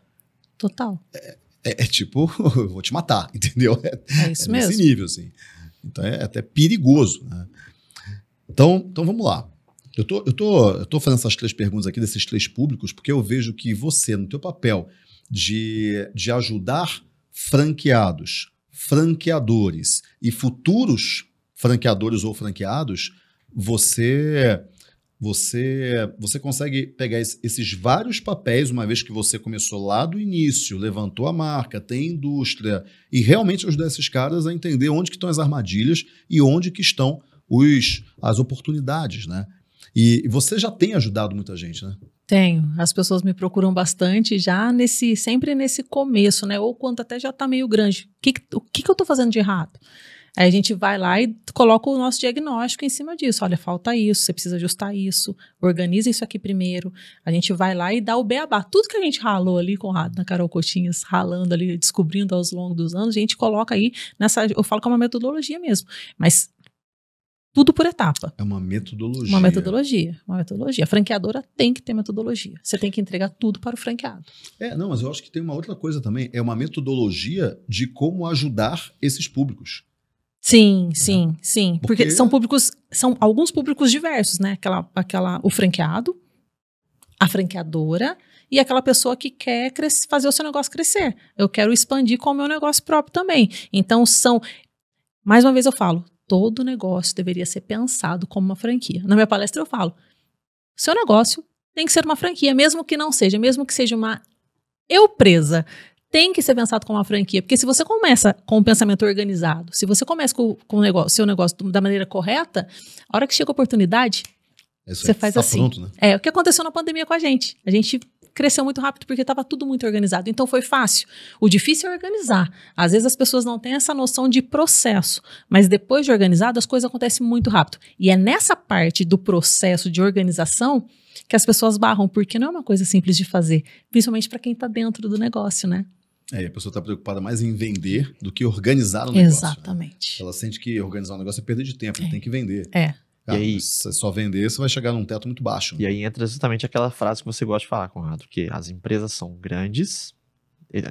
Total. É, é, é tipo, eu vou te matar, entendeu? É, é isso é mesmo. Nesse nível, assim. Então é até perigoso. Né? Então, então vamos lá. Eu tô, eu, tô, eu tô fazendo essas três perguntas aqui, desses três públicos, porque eu vejo que você, no teu papel de, de ajudar franqueados, franqueadores e futuros franqueadores ou franqueados, você você você consegue pegar esses vários papéis, uma vez que você começou lá do início, levantou a marca, tem indústria, e realmente ajudar esses caras a entender onde que estão as armadilhas e onde que estão os, as oportunidades, né? E, e você já tem ajudado muita gente, né? Tenho. As pessoas me procuram bastante já nesse, sempre nesse começo, né? Ou quando até já está meio grande. Que, o que, que eu estou fazendo de errado? Aí a gente vai lá e coloca o nosso diagnóstico em cima disso. Olha, falta isso, você precisa ajustar isso, organiza isso aqui primeiro. A gente vai lá e dá o beabá. Tudo que a gente ralou ali, Conrado, na Carol Coxinhas, ralando ali, descobrindo ao longo dos anos, a gente coloca aí nessa. Eu falo que é uma metodologia mesmo. Mas tudo por etapa. É uma metodologia. Uma metodologia, uma metodologia. A franqueadora tem que ter metodologia. Você tem que entregar tudo para o franqueado. É, não, mas eu acho que tem uma outra coisa também. É uma metodologia de como ajudar esses públicos. Sim, né? sim, é. sim. Porque... Porque... são públicos, são alguns públicos diversos, né? Aquela, aquela, o franqueado, a franqueadora e aquela pessoa que quer crescer, fazer o seu negócio crescer. Eu quero expandir com o meu negócio próprio também. Então são mais uma vez eu falo, todo negócio deveria ser pensado como uma franquia. Na minha palestra eu falo: seu negócio tem que ser uma franquia, mesmo que não seja, mesmo que seja uma empresa, tem que ser pensado como uma franquia, porque se você começa com o pensamento organizado, se você começa com, com o negócio, seu negócio da maneira correta, a hora que chega a oportunidade, é você faz tá assim. Pronto, né? É o que aconteceu na pandemia com a gente. A gente cresceu muito rápido porque estava tudo muito organizado. Então foi fácil. O difícil é organizar. Às vezes as pessoas não têm essa noção de processo, mas depois de organizado as coisas acontecem muito rápido. E é nessa parte do processo de organização que as pessoas barram, porque não é uma coisa simples de fazer, principalmente para quem está dentro do negócio, né? É, a pessoa está preocupada mais em vender do que organizar o negócio. Né? Exatamente. Né? Ela sente que organizar o negócio é perda de tempo, é. tem que vender. É. Cara, e aí, se só vender, você vai chegar num teto muito baixo. Né? E aí entra exatamente aquela frase que você gosta de falar, Conrado, que as empresas são grandes,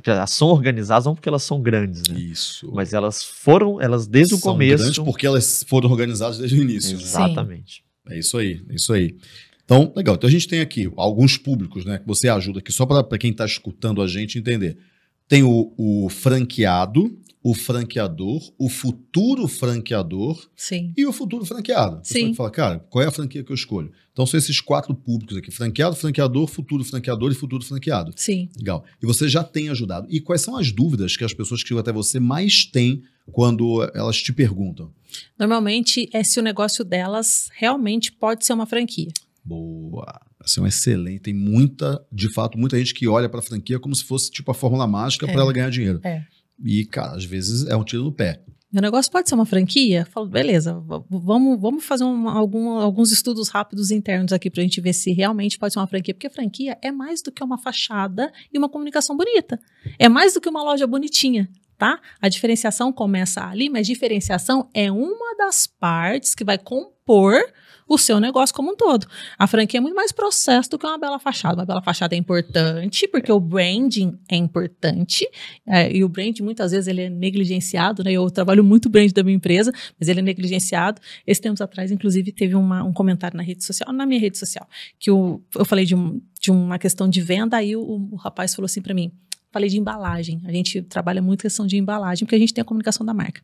elas são organizadas não porque elas são grandes, né? Isso. Mas elas foram, elas desde são o começo. são Grandes porque elas foram organizadas desde o início. Né? Exatamente. Né? É isso aí, é isso aí. Então, legal. Então a gente tem aqui alguns públicos, né? Que você ajuda aqui, só para quem está escutando a gente entender. Tem o, o franqueado, o franqueador, o futuro franqueador Sim. e o futuro franqueado. Você Sim. fala, cara, qual é a franquia que eu escolho? Então são esses quatro públicos aqui: franqueado, franqueador, futuro franqueador e futuro franqueado. Sim. Legal. E você já tem ajudado. E quais são as dúvidas que as pessoas que chegam até você mais têm quando elas te perguntam? Normalmente é se o negócio delas realmente pode ser uma franquia. Boa. Essa é um excelente. Tem muita, de fato, muita gente que olha para a franquia como se fosse tipo a fórmula mágica é. para ela ganhar dinheiro. É. E, cara, às vezes é um tiro no pé. Meu negócio pode ser uma franquia? Falo, beleza, vamos, vamos fazer um, algum, alguns estudos rápidos internos aqui para a gente ver se realmente pode ser uma franquia, porque franquia é mais do que uma fachada e uma comunicação bonita. É mais do que uma loja bonitinha tá? A diferenciação começa ali, mas diferenciação é uma das partes que vai compor o seu negócio como um todo. A franquia é muito mais processo do que uma bela fachada. Uma bela fachada é importante, porque o branding é importante, é, e o branding muitas vezes ele é negligenciado, né? Eu trabalho muito o branding da minha empresa, mas ele é negligenciado. Esses tempos atrás, inclusive, teve uma, um comentário na rede social, na minha rede social, que eu, eu falei de, um, de uma questão de venda, aí o, o rapaz falou assim para mim, falei de embalagem. A gente trabalha muito questão de embalagem, porque a gente tem a comunicação da marca.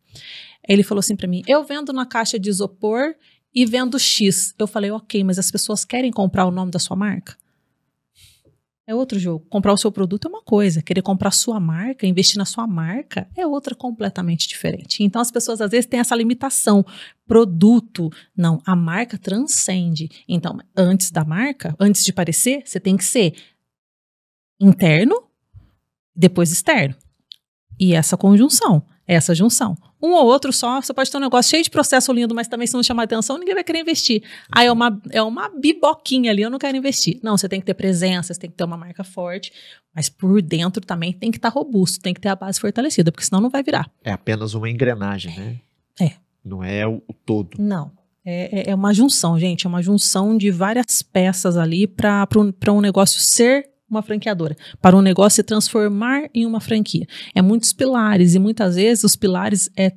Ele falou assim para mim: eu vendo na caixa de isopor e vendo X. Eu falei, ok, mas as pessoas querem comprar o nome da sua marca? É outro jogo. Comprar o seu produto é uma coisa, querer comprar a sua marca, investir na sua marca é outra completamente diferente. Então as pessoas às vezes têm essa limitação. Produto, não, a marca transcende. Então, antes da marca, antes de parecer, você tem que ser interno depois externo. E essa conjunção, essa junção. Um ou outro só, você pode ter um negócio cheio de processo lindo, mas também se não chamar atenção, ninguém vai querer investir. aí é uma, é uma biboquinha ali, eu não quero investir. Não, você tem que ter presença, você tem que ter uma marca forte, mas por dentro também tem que estar tá robusto, tem que ter a base fortalecida, porque senão não vai virar. É apenas uma engrenagem, né? É. é. Não é o todo. Não. É, é, é uma junção, gente. É uma junção de várias peças ali para um negócio ser uma franqueadora, para um negócio se transformar em uma franquia. É muitos pilares e muitas vezes os pilares é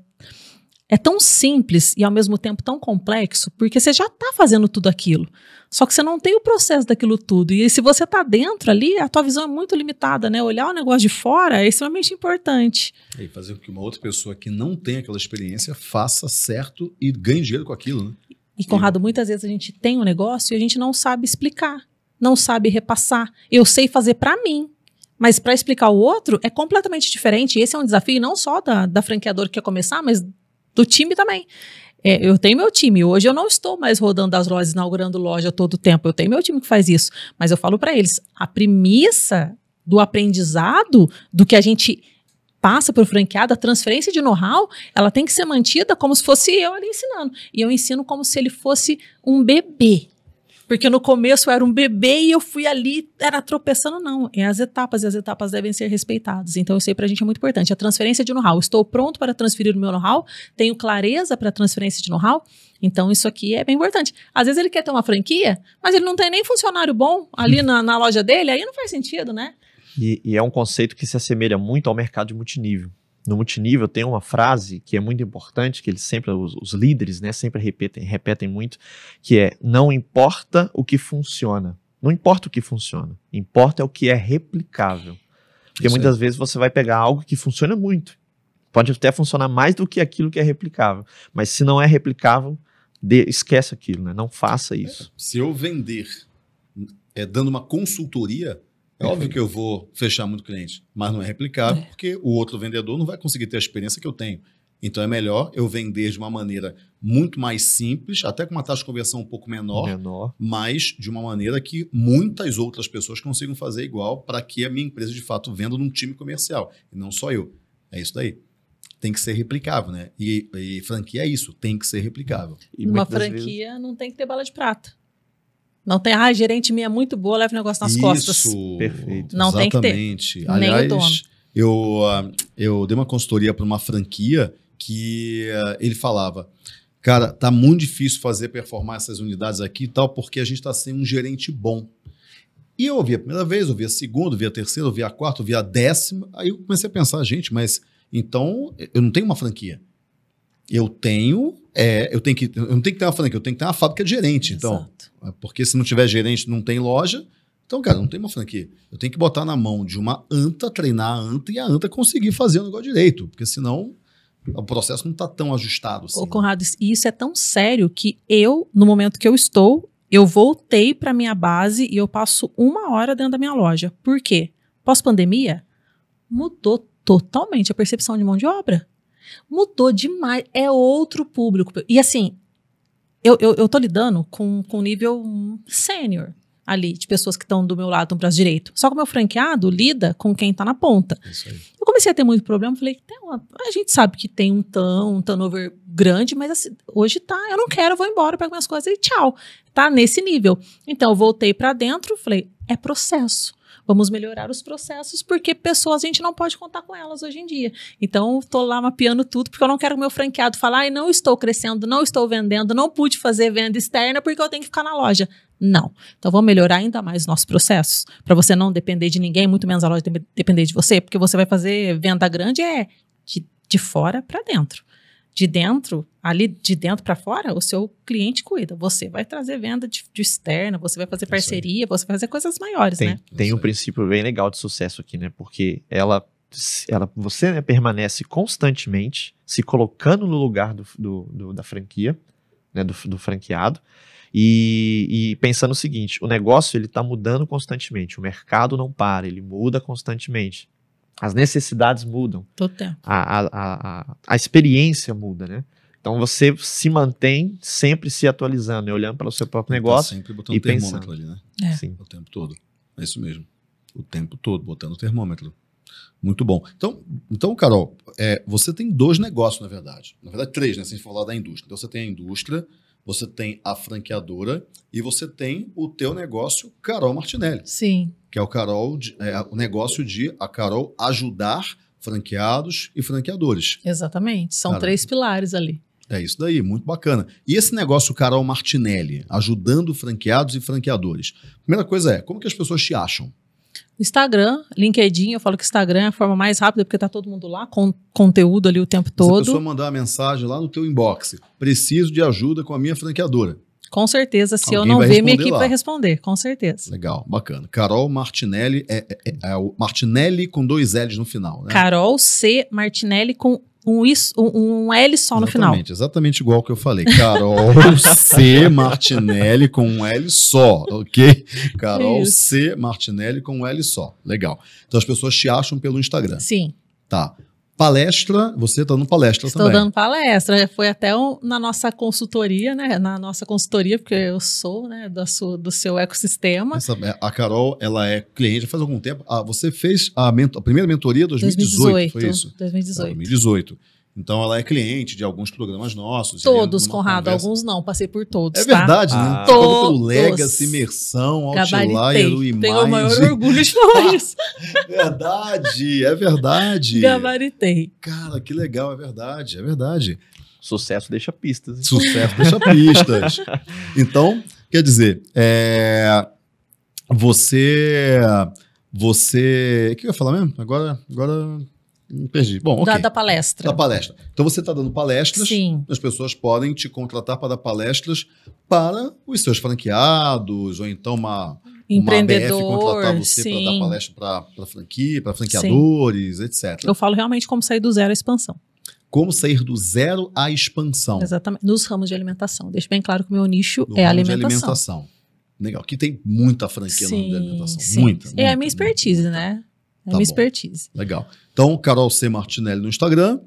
é tão simples e ao mesmo tempo tão complexo, porque você já está fazendo tudo aquilo. Só que você não tem o processo daquilo tudo. E se você está dentro ali, a tua visão é muito limitada, né? Olhar o negócio de fora é extremamente importante. E fazer com que uma outra pessoa que não tem aquela experiência faça certo e ganhe dinheiro com aquilo, né? E, Conrado, muitas vezes a gente tem um negócio e a gente não sabe explicar não sabe repassar. Eu sei fazer para mim, mas para explicar o outro é completamente diferente. Esse é um desafio não só da, da franqueadora que quer começar, mas do time também. É, eu tenho meu time. Hoje eu não estou mais rodando as lojas, inaugurando loja todo o tempo. Eu tenho meu time que faz isso. Mas eu falo para eles: a premissa do aprendizado, do que a gente passa para o franqueado, a transferência de know-how, ela tem que ser mantida como se fosse eu ali ensinando. E eu ensino como se ele fosse um bebê. Porque no começo eu era um bebê e eu fui ali, era tropeçando, não. É as etapas, e as etapas devem ser respeitadas. Então, eu sei para a gente é muito importante. A transferência de know-how. Estou pronto para transferir o meu know-how? Tenho clareza para transferência de know-how? Então, isso aqui é bem importante. Às vezes ele quer ter uma franquia, mas ele não tem nem funcionário bom ali hum. na, na loja dele, aí não faz sentido, né? E, e é um conceito que se assemelha muito ao mercado de multinível no multinível tem uma frase que é muito importante, que eles sempre, os, os líderes, né, sempre repetem, repetem muito, que é não importa o que funciona. Não importa o que funciona. Importa é o que é replicável. Porque muitas vezes você vai pegar algo que funciona muito. Pode até funcionar mais do que aquilo que é replicável. Mas se não é replicável, de, esquece aquilo, né? Não faça isso. se eu vender é, dando uma consultoria, é óbvio que eu vou fechar muito cliente, mas não é replicável, é. porque o outro vendedor não vai conseguir ter a experiência que eu tenho. Então é melhor eu vender de uma maneira muito mais simples, até com uma taxa de conversão um pouco menor, menor. mas de uma maneira que muitas outras pessoas consigam fazer igual para que a minha empresa de fato venda num time comercial, e não só eu. É isso daí. Tem que ser replicável, né? E, e franquia é isso, tem que ser replicável. E uma franquia vezes... não tem que ter bala de prata. Não tem, ah, gerente minha é muito boa, leva o negócio nas Isso, costas. Isso, perfeito. Não exatamente. tem que ter. Aliás, Nem o dono. Eu, ah, eu dei uma consultoria para uma franquia que ah, ele falava, cara, tá muito difícil fazer performar essas unidades aqui e tal, porque a gente está sem um gerente bom. E eu ouvi a primeira vez, ouvi a segunda, ouvi a terceira, ouvi a quarta, ouvi a décima. Aí eu comecei a pensar, gente, mas então eu não tenho uma franquia eu tenho. É, eu tenho que. Eu não tenho que ter uma franquia, eu tenho que ter uma fábrica de gerente. Então, Exato. É, porque se não tiver gerente, não tem loja. Então, cara, não tem uma franquia. Eu tenho que botar na mão de uma anta, treinar a anta e a anta conseguir fazer o negócio direito. Porque senão o processo não está tão ajustado. Assim, Ô, né? Conrado, e isso é tão sério que eu, no momento que eu estou, eu voltei para minha base e eu passo uma hora dentro da minha loja. Por quê? Pós-pandemia, mudou totalmente a percepção de mão de obra. Mudou demais. É outro público. E assim, eu, eu, eu tô lidando com, com nível sênior ali, de pessoas que estão do meu lado, do para direito. Só que o meu franqueado lida com quem tá na ponta. Eu comecei a ter muito problema, falei, uma, a gente sabe que tem um tão, um turnover grande, mas assim, hoje tá, eu não quero, eu vou embora, pego minhas coisas e tchau. Tá nesse nível. Então eu voltei para dentro, falei, é processo. Vamos melhorar os processos, porque pessoas a gente não pode contar com elas hoje em dia. Então, estou lá mapeando tudo, porque eu não quero que meu franqueado falar, ai, não estou crescendo, não estou vendendo, não pude fazer venda externa porque eu tenho que ficar na loja. Não. Então vamos melhorar ainda mais nossos processos, para você não depender de ninguém, muito menos a loja depender de você, porque você vai fazer venda grande é de, de fora para dentro de dentro, ali de dentro para fora, o seu cliente cuida. Você vai trazer venda de, de externa, você vai fazer é parceria, você vai fazer coisas maiores, tem, né? Tem um princípio bem legal de sucesso aqui, né? Porque ela, ela você né, permanece constantemente se colocando no lugar do, do, do da franquia, né, do, do franqueado, e, e, pensando o seguinte, o negócio ele está mudando constantemente, o mercado não para, ele muda constantemente. As necessidades mudam. Total. A, a, a, a experiência muda, né? Então você se mantém sempre se atualizando, e olhando para o seu próprio tá negócio. Tá sempre botando e termômetro pensando. ali, né? É. Sim. O tempo todo. É isso mesmo. O tempo todo, botando o termômetro. Muito bom. Então, então Carol, é, você tem dois negócios, na verdade. Na verdade, três, né? Sem falar da indústria. Então você tem a indústria, você tem a franqueadora e você tem o teu negócio Carol Martinelli. Sim que é o Carol, é, o negócio de a Carol ajudar franqueados e franqueadores. Exatamente, são três pilares ali. É isso daí, muito bacana. E esse negócio Carol Martinelli, ajudando franqueados e franqueadores. Primeira coisa é, como que as pessoas te acham? Instagram, LinkedIn, eu falo que Instagram é a forma mais rápida porque tá todo mundo lá com conteúdo ali o tempo todo. Se a pessoa mandar uma mensagem lá no teu inbox, preciso de ajuda com a minha franqueadora. Com certeza, se Alguém eu não ver, minha equipe lá. vai responder, com certeza. Legal, bacana. Carol Martinelli, é, é, é, é, o Martinelli com dois L's no final, né? Carol C. Martinelli com um, is, um, um L só exatamente, no final. Exatamente, exatamente igual que eu falei. Carol C. Martinelli com um L só, ok? Carol Isso. C. Martinelli com um L só. Legal. Então as pessoas te acham pelo Instagram. Sim. Tá palestra, você está dando palestra Estou também. Estou dando palestra, foi até um, na nossa consultoria, né? Na nossa consultoria, porque eu sou, né, do seu, do seu ecossistema. Essa, é, a Carol, ela é cliente faz algum tempo. Ah, você fez a, mento, a primeira mentoria 2018, 2018, foi isso? 2018. 2018. Então ela é cliente de alguns programas nossos. Todos, Conrado, conversa... alguns não, passei por todos. É tá? verdade, né? Ah, todos. Pelo Legacy, Imersão, Outlier, o Imagem. Tenho o maior orgulho de falar isso. verdade, é verdade. Gabaritei. Cara, que legal, é verdade, é verdade. Sucesso deixa pistas. Hein? Sucesso deixa pistas. Então, quer dizer, é... você. Você. O que eu ia falar mesmo? Agora. agora... Perdi. Bom, okay. da, da, palestra. Da palestra. Então você está dando palestras. Sim. As pessoas podem te contratar para dar palestras para os seus franqueados, ou então uma, Empreendedor, uma BF contratar você para dar palestra para franquia, para franqueadores, sim. etc. Eu falo realmente como sair do zero à expansão. Como sair do zero à expansão. Exatamente. Nos ramos de alimentação. Deixa bem claro que o meu nicho no é ramo alimentação. De alimentação. Legal. Que tem muita franquia sim, no ramo de alimentação. Sim. Muita, muita. É a minha expertise, muita. né? tá uma expertise. Legal. Então, Carol C. Martinelli no Instagram.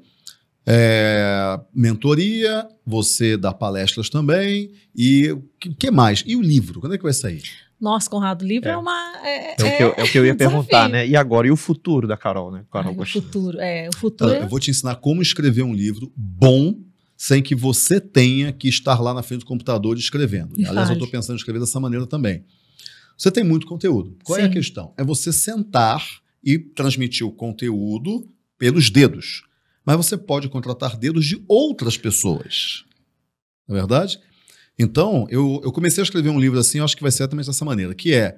É, mentoria, você dá palestras também. E o que, que, mais? E o livro? Quando é que vai sair? Nossa, Conrado, o livro é, é uma. É, é, o que eu, é o que eu é ia perguntar, né? E agora? E o futuro da Carol, né? Carol Ai, o futuro, é. O futuro. É eu, vou te ensinar como escrever um livro bom sem que você tenha que estar lá na frente do computador escrevendo. E, aliás, eu estou pensando em escrever dessa maneira também. Você tem muito conteúdo. Qual Sim. é a questão? É você sentar e transmitir o conteúdo pelos dedos. Mas você pode contratar dedos de outras pessoas. Não é verdade? Então, eu, eu comecei a escrever um livro assim, eu acho que vai ser também dessa maneira, que é,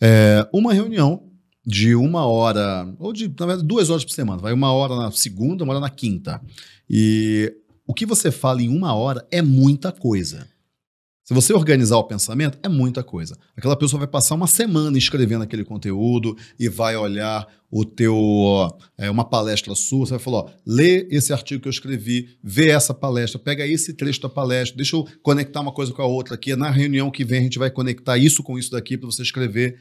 é uma reunião de uma hora, ou de, na verdade, duas horas por semana. Vai uma hora na segunda, uma hora na quinta. E o que você fala em uma hora é muita coisa. Se você organizar o pensamento, é muita coisa. Aquela pessoa vai passar uma semana escrevendo aquele conteúdo e vai olhar o teu é, uma palestra sua, você vai falar, ó, lê esse artigo que eu escrevi, vê essa palestra, pega esse trecho da palestra, deixa eu conectar uma coisa com a outra aqui, na reunião que vem a gente vai conectar isso com isso daqui para você escrever.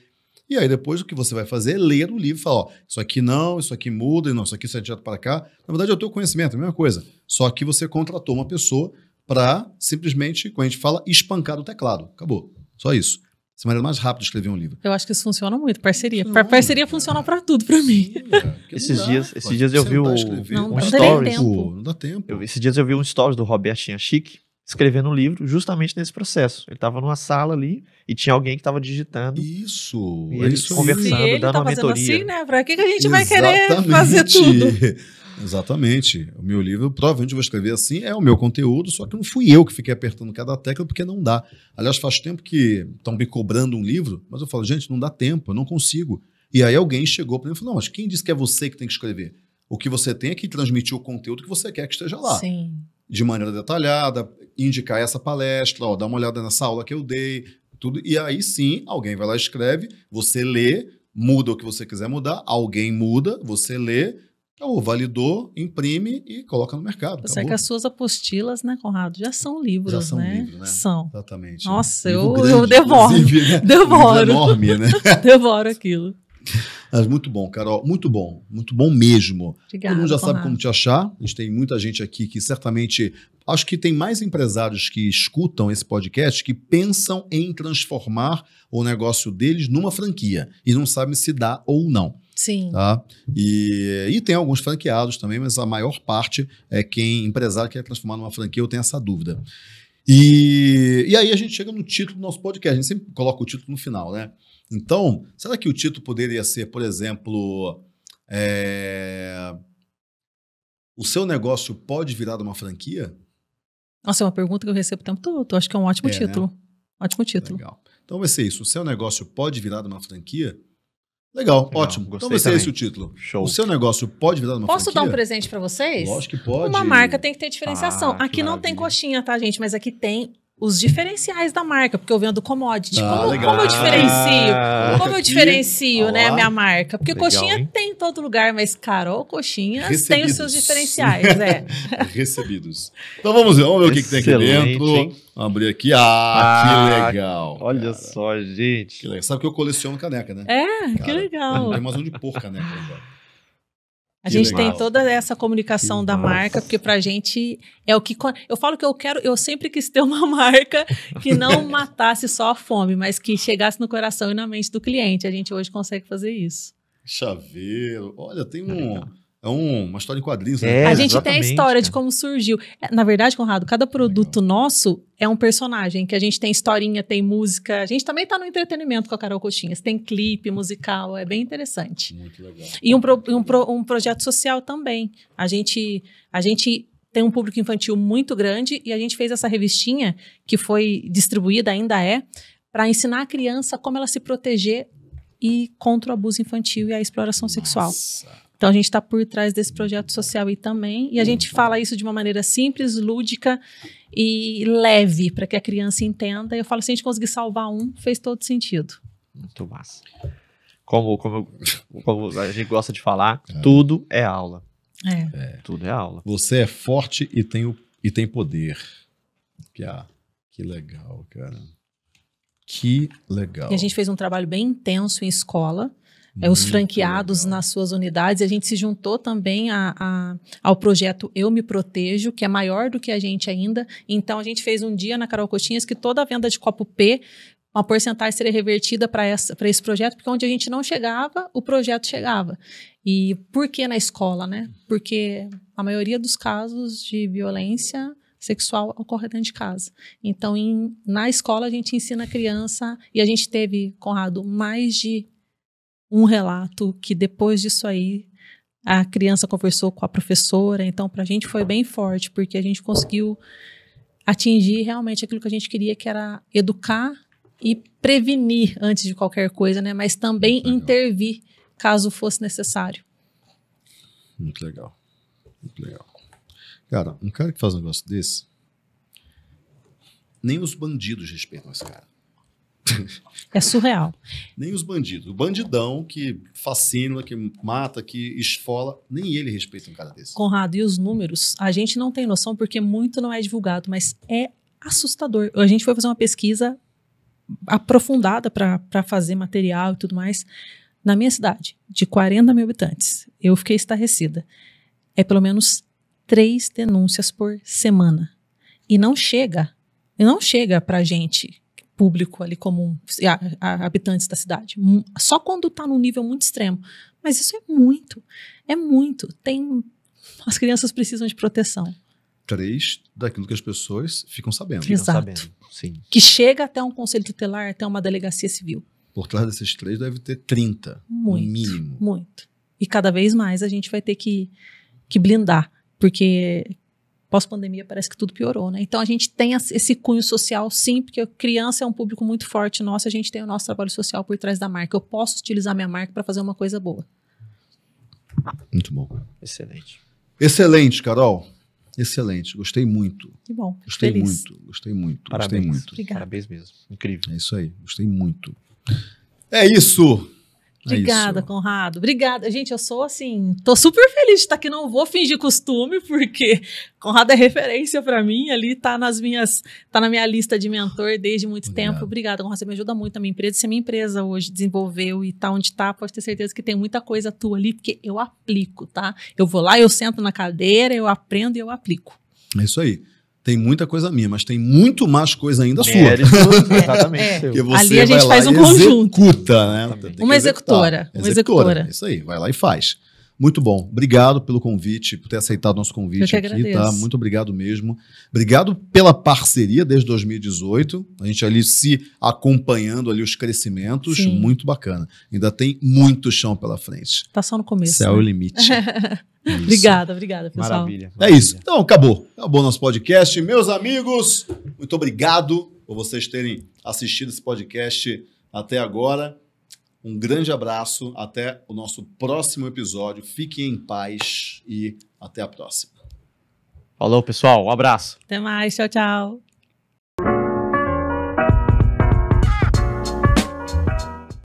E aí depois o que você vai fazer é ler o livro e falar, ó, isso aqui não, isso aqui muda, não, isso aqui sai é direto para cá. Na verdade é o teu conhecimento, é a mesma coisa. Só que você contratou uma pessoa para simplesmente, quando a gente fala, espancar o teclado. Acabou. Só isso. Essa é maneira mais rápida de escrever um livro. Eu acho que isso funciona muito, parceria. É, não, parceria cara. funciona para tudo, para mim. cara, esses, dias, esses dias eu vi o, não, um não stories. Tempo. não dá tempo. Eu, esses dias eu vi um stories do Robertinho Chique, escrevendo um livro justamente nesse processo. Ele estava numa sala ali e tinha alguém que estava digitando. Isso, e é eles isso conversando, ele dando tá uma mentoria. Assim, né? Para que, que a gente Exatamente. vai querer fazer tudo? Exatamente. O meu livro, provavelmente eu vou escrever assim, é o meu conteúdo, só que não fui eu que fiquei apertando cada tecla porque não dá. Aliás, faz tempo que estão me cobrando um livro, mas eu falo, gente, não dá tempo, eu não consigo. E aí alguém chegou para mim e falou: não, mas quem disse que é você que tem que escrever? O que você tem é que transmitir o conteúdo que você quer que esteja lá. Sim de maneira detalhada, indicar essa palestra, ó, dá uma olhada nessa aula que eu dei, tudo. E aí sim, alguém vai lá escreve, você lê, muda o que você quiser mudar, alguém muda, você lê, tá ou validou, imprime e coloca no mercado. Você é que as suas apostilas, né, Conrado, já são livros, já são né? Livros, né? São. Exatamente. Né? Nossa, né? eu, grande, eu devoro. Né? Devoro. Enorme, né? devoro aquilo. Mas muito bom, Carol. Muito bom. Muito bom mesmo. Obrigada, Todo mundo já Conrado. sabe como te achar. A gente tem muita gente aqui que certamente. Acho que tem mais empresários que escutam esse podcast que pensam em transformar o negócio deles numa franquia e não sabem se dá ou não. Sim. Tá? E, e tem alguns franqueados também, mas a maior parte é quem empresário quer transformar numa franquia, eu tenho essa dúvida. E, e aí a gente chega no título do nosso podcast, a gente sempre coloca o título no final, né? Então, será que o título poderia ser, por exemplo, é... o seu negócio pode virar uma franquia? Nossa, é uma pergunta que eu recebo o tempo todo. Acho que é um ótimo é, né? título. Né? Ótimo título. Legal. Então vai ser isso. O seu negócio pode virar uma franquia? Legal, Legal, ótimo. Então, gostei então vai ser esse o título. Show. O seu negócio pode virar uma Posso franquia? dar um presente para vocês? Lógico que pode. Uma marca tem que ter diferenciação. Ah, aqui não tem coxinha, tá, gente? Mas aqui tem os diferenciais da marca, porque eu vendo commodity. Ah, como, como, eu diferencio? Ah, como eu diferencio, né, a minha marca? Porque legal, coxinha hein? tem em todo lugar, mas Carol Coxinha tem os seus diferenciais, né? Recebidos. Então vamos ver, vamos ver o que, que, tem aqui dentro. Hein? Vamos abrir aqui. Ah, ah que legal. Olha cara. só, gente. Que legal. Sabe que eu coleciono caneca, né? É, cara, que legal. Tem mais um de por caneca agora. A gente tem toda essa comunicação que da massa. marca, porque pra gente é o que. Eu falo que eu quero, eu sempre quis ter uma marca que não matasse só a fome, mas que chegasse no coração e na mente do cliente. A gente hoje consegue fazer isso. Chaveiro, olha, tem um é um, uma história em quadrinhos. Né? É, a gente tem a história de é. como surgiu. É, na verdade, Conrado, cada produto Legal. nosso é um personagem, que a gente tem historinha, tem música. A gente também está no entretenimento com a Carol Coxinhas. Tem clipe musical, é bem interessante. Muito legal. E um, pro, um, pro, um projeto social também. A gente, a gente tem um público infantil muito grande e a gente fez essa revistinha, que foi distribuída, ainda é, para ensinar a criança como ela se proteger e contra o abuso infantil e a exploração Nossa. sexual. Então a gente está por trás desse projeto social aí também. E a gente fala isso de uma maneira simples, lúdica e leve, para que a criança entenda. Eu falo, se a gente conseguir salvar um, fez todo sentido. Muito massa. Como, como, como a gente gosta de falar, é. tudo é aula. É. é. Tudo é aula. Você é forte e tem, o, e tem poder. que ah, legal, cara. Que legal. E a gente fez um trabalho bem intenso em escola é, os franqueados legal. nas suas unidades. E a gente se juntou também a, a, ao projeto Eu Me Protejo, que é maior do que a gente ainda. Então, a gente fez um dia na Carol Coxinhas que toda a venda de copo P uma porcentagem seria revertida para esse projeto, porque onde a gente não chegava, o projeto chegava. E por que na escola, né? Porque a maioria dos casos de violência sexual ocorre dentro de casa. Então, em, na escola, a gente ensina a criança, e a gente teve, Conrado, mais de um relato que depois disso aí a criança conversou com a professora. Então, para a gente foi bem forte, porque a gente conseguiu atingir realmente aquilo que a gente queria, que era educar e prevenir antes de qualquer coisa, né? Mas também intervir caso fosse necessário. Muito legal. Muito legal. Cara, um cara que faz um negócio desse, nem os bandidos respeitam esse cara. É surreal. nem os bandidos. O bandidão que fascina, que mata, que esfola, nem ele respeita um cara desse. Conrado, e os números? A gente não tem noção porque muito não é divulgado, mas é assustador. A gente foi fazer uma pesquisa aprofundada para fazer material e tudo mais na minha cidade, de 40 mil habitantes. Eu fiquei estarrecida. É pelo menos três denúncias por semana. E não chega, não chega para gente público ali comum, habitantes da cidade. Só quando está num nível muito extremo. Mas isso é muito, é muito. Tem as crianças precisam de proteção. Três daquilo que as pessoas ficam sabendo. Ficam sabendo, sim. Que chega até um conselho tutelar, até uma delegacia civil. Por trás desses três deve ter 30, muito, no mínimo. Muito. E cada vez mais a gente vai ter que, que blindar, porque pós-pandemia parece que tudo piorou, né? Então a gente tem esse cunho social sim, porque criança é um público muito forte nosso, a gente tem o nosso trabalho social por trás da marca. Eu posso utilizar minha marca para fazer uma coisa boa. Muito bom. Excelente. Excelente, Carol. Excelente, gostei muito. Que bom. Gostei feliz. muito, gostei muito, Parabéns. gostei muito. Obrigada. Parabéns mesmo. Incrível. É isso aí, gostei muito. É isso. É Obrigada, é Conrado. Obrigada. Gente, eu sou assim, tô super feliz de estar aqui, não vou fingir costume, porque Conrado é referência para mim, ali tá nas minhas, tá na minha lista de mentor desde muito Obrigado. tempo. Obrigada, Conrado, você me ajuda muito a minha empresa. Se a minha empresa hoje desenvolveu e tá onde tá, pode ter certeza que tem muita coisa tua ali, porque eu aplico, tá? Eu vou lá, eu sento na cadeira, eu aprendo e eu aplico. É isso aí tem muita coisa minha, mas tem muito mais coisa ainda Mérito, sua. É. Exatamente. É. você Ali a gente faz um conjunto. Executa, né? Uma executora, uma executora. Uma executora. Isso aí, vai lá e faz. Muito bom. Obrigado pelo convite, por ter aceitado nosso convite aqui, tá? Muito obrigado mesmo. Obrigado pela parceria desde 2018. A gente ali se acompanhando ali os crescimentos, Sim. muito bacana. Ainda tem muito chão pela frente. Tá só no começo. Céu né? é o né? limite. Obrigada, obrigada, pessoal. Maravilha, maravilha, É isso. Então, acabou. Acabou nosso podcast. Meus amigos, muito obrigado por vocês terem assistido esse podcast até agora. Um grande abraço, até o nosso próximo episódio. Fiquem em paz e até a próxima. Falou, pessoal. Um abraço. Até mais. Tchau, tchau.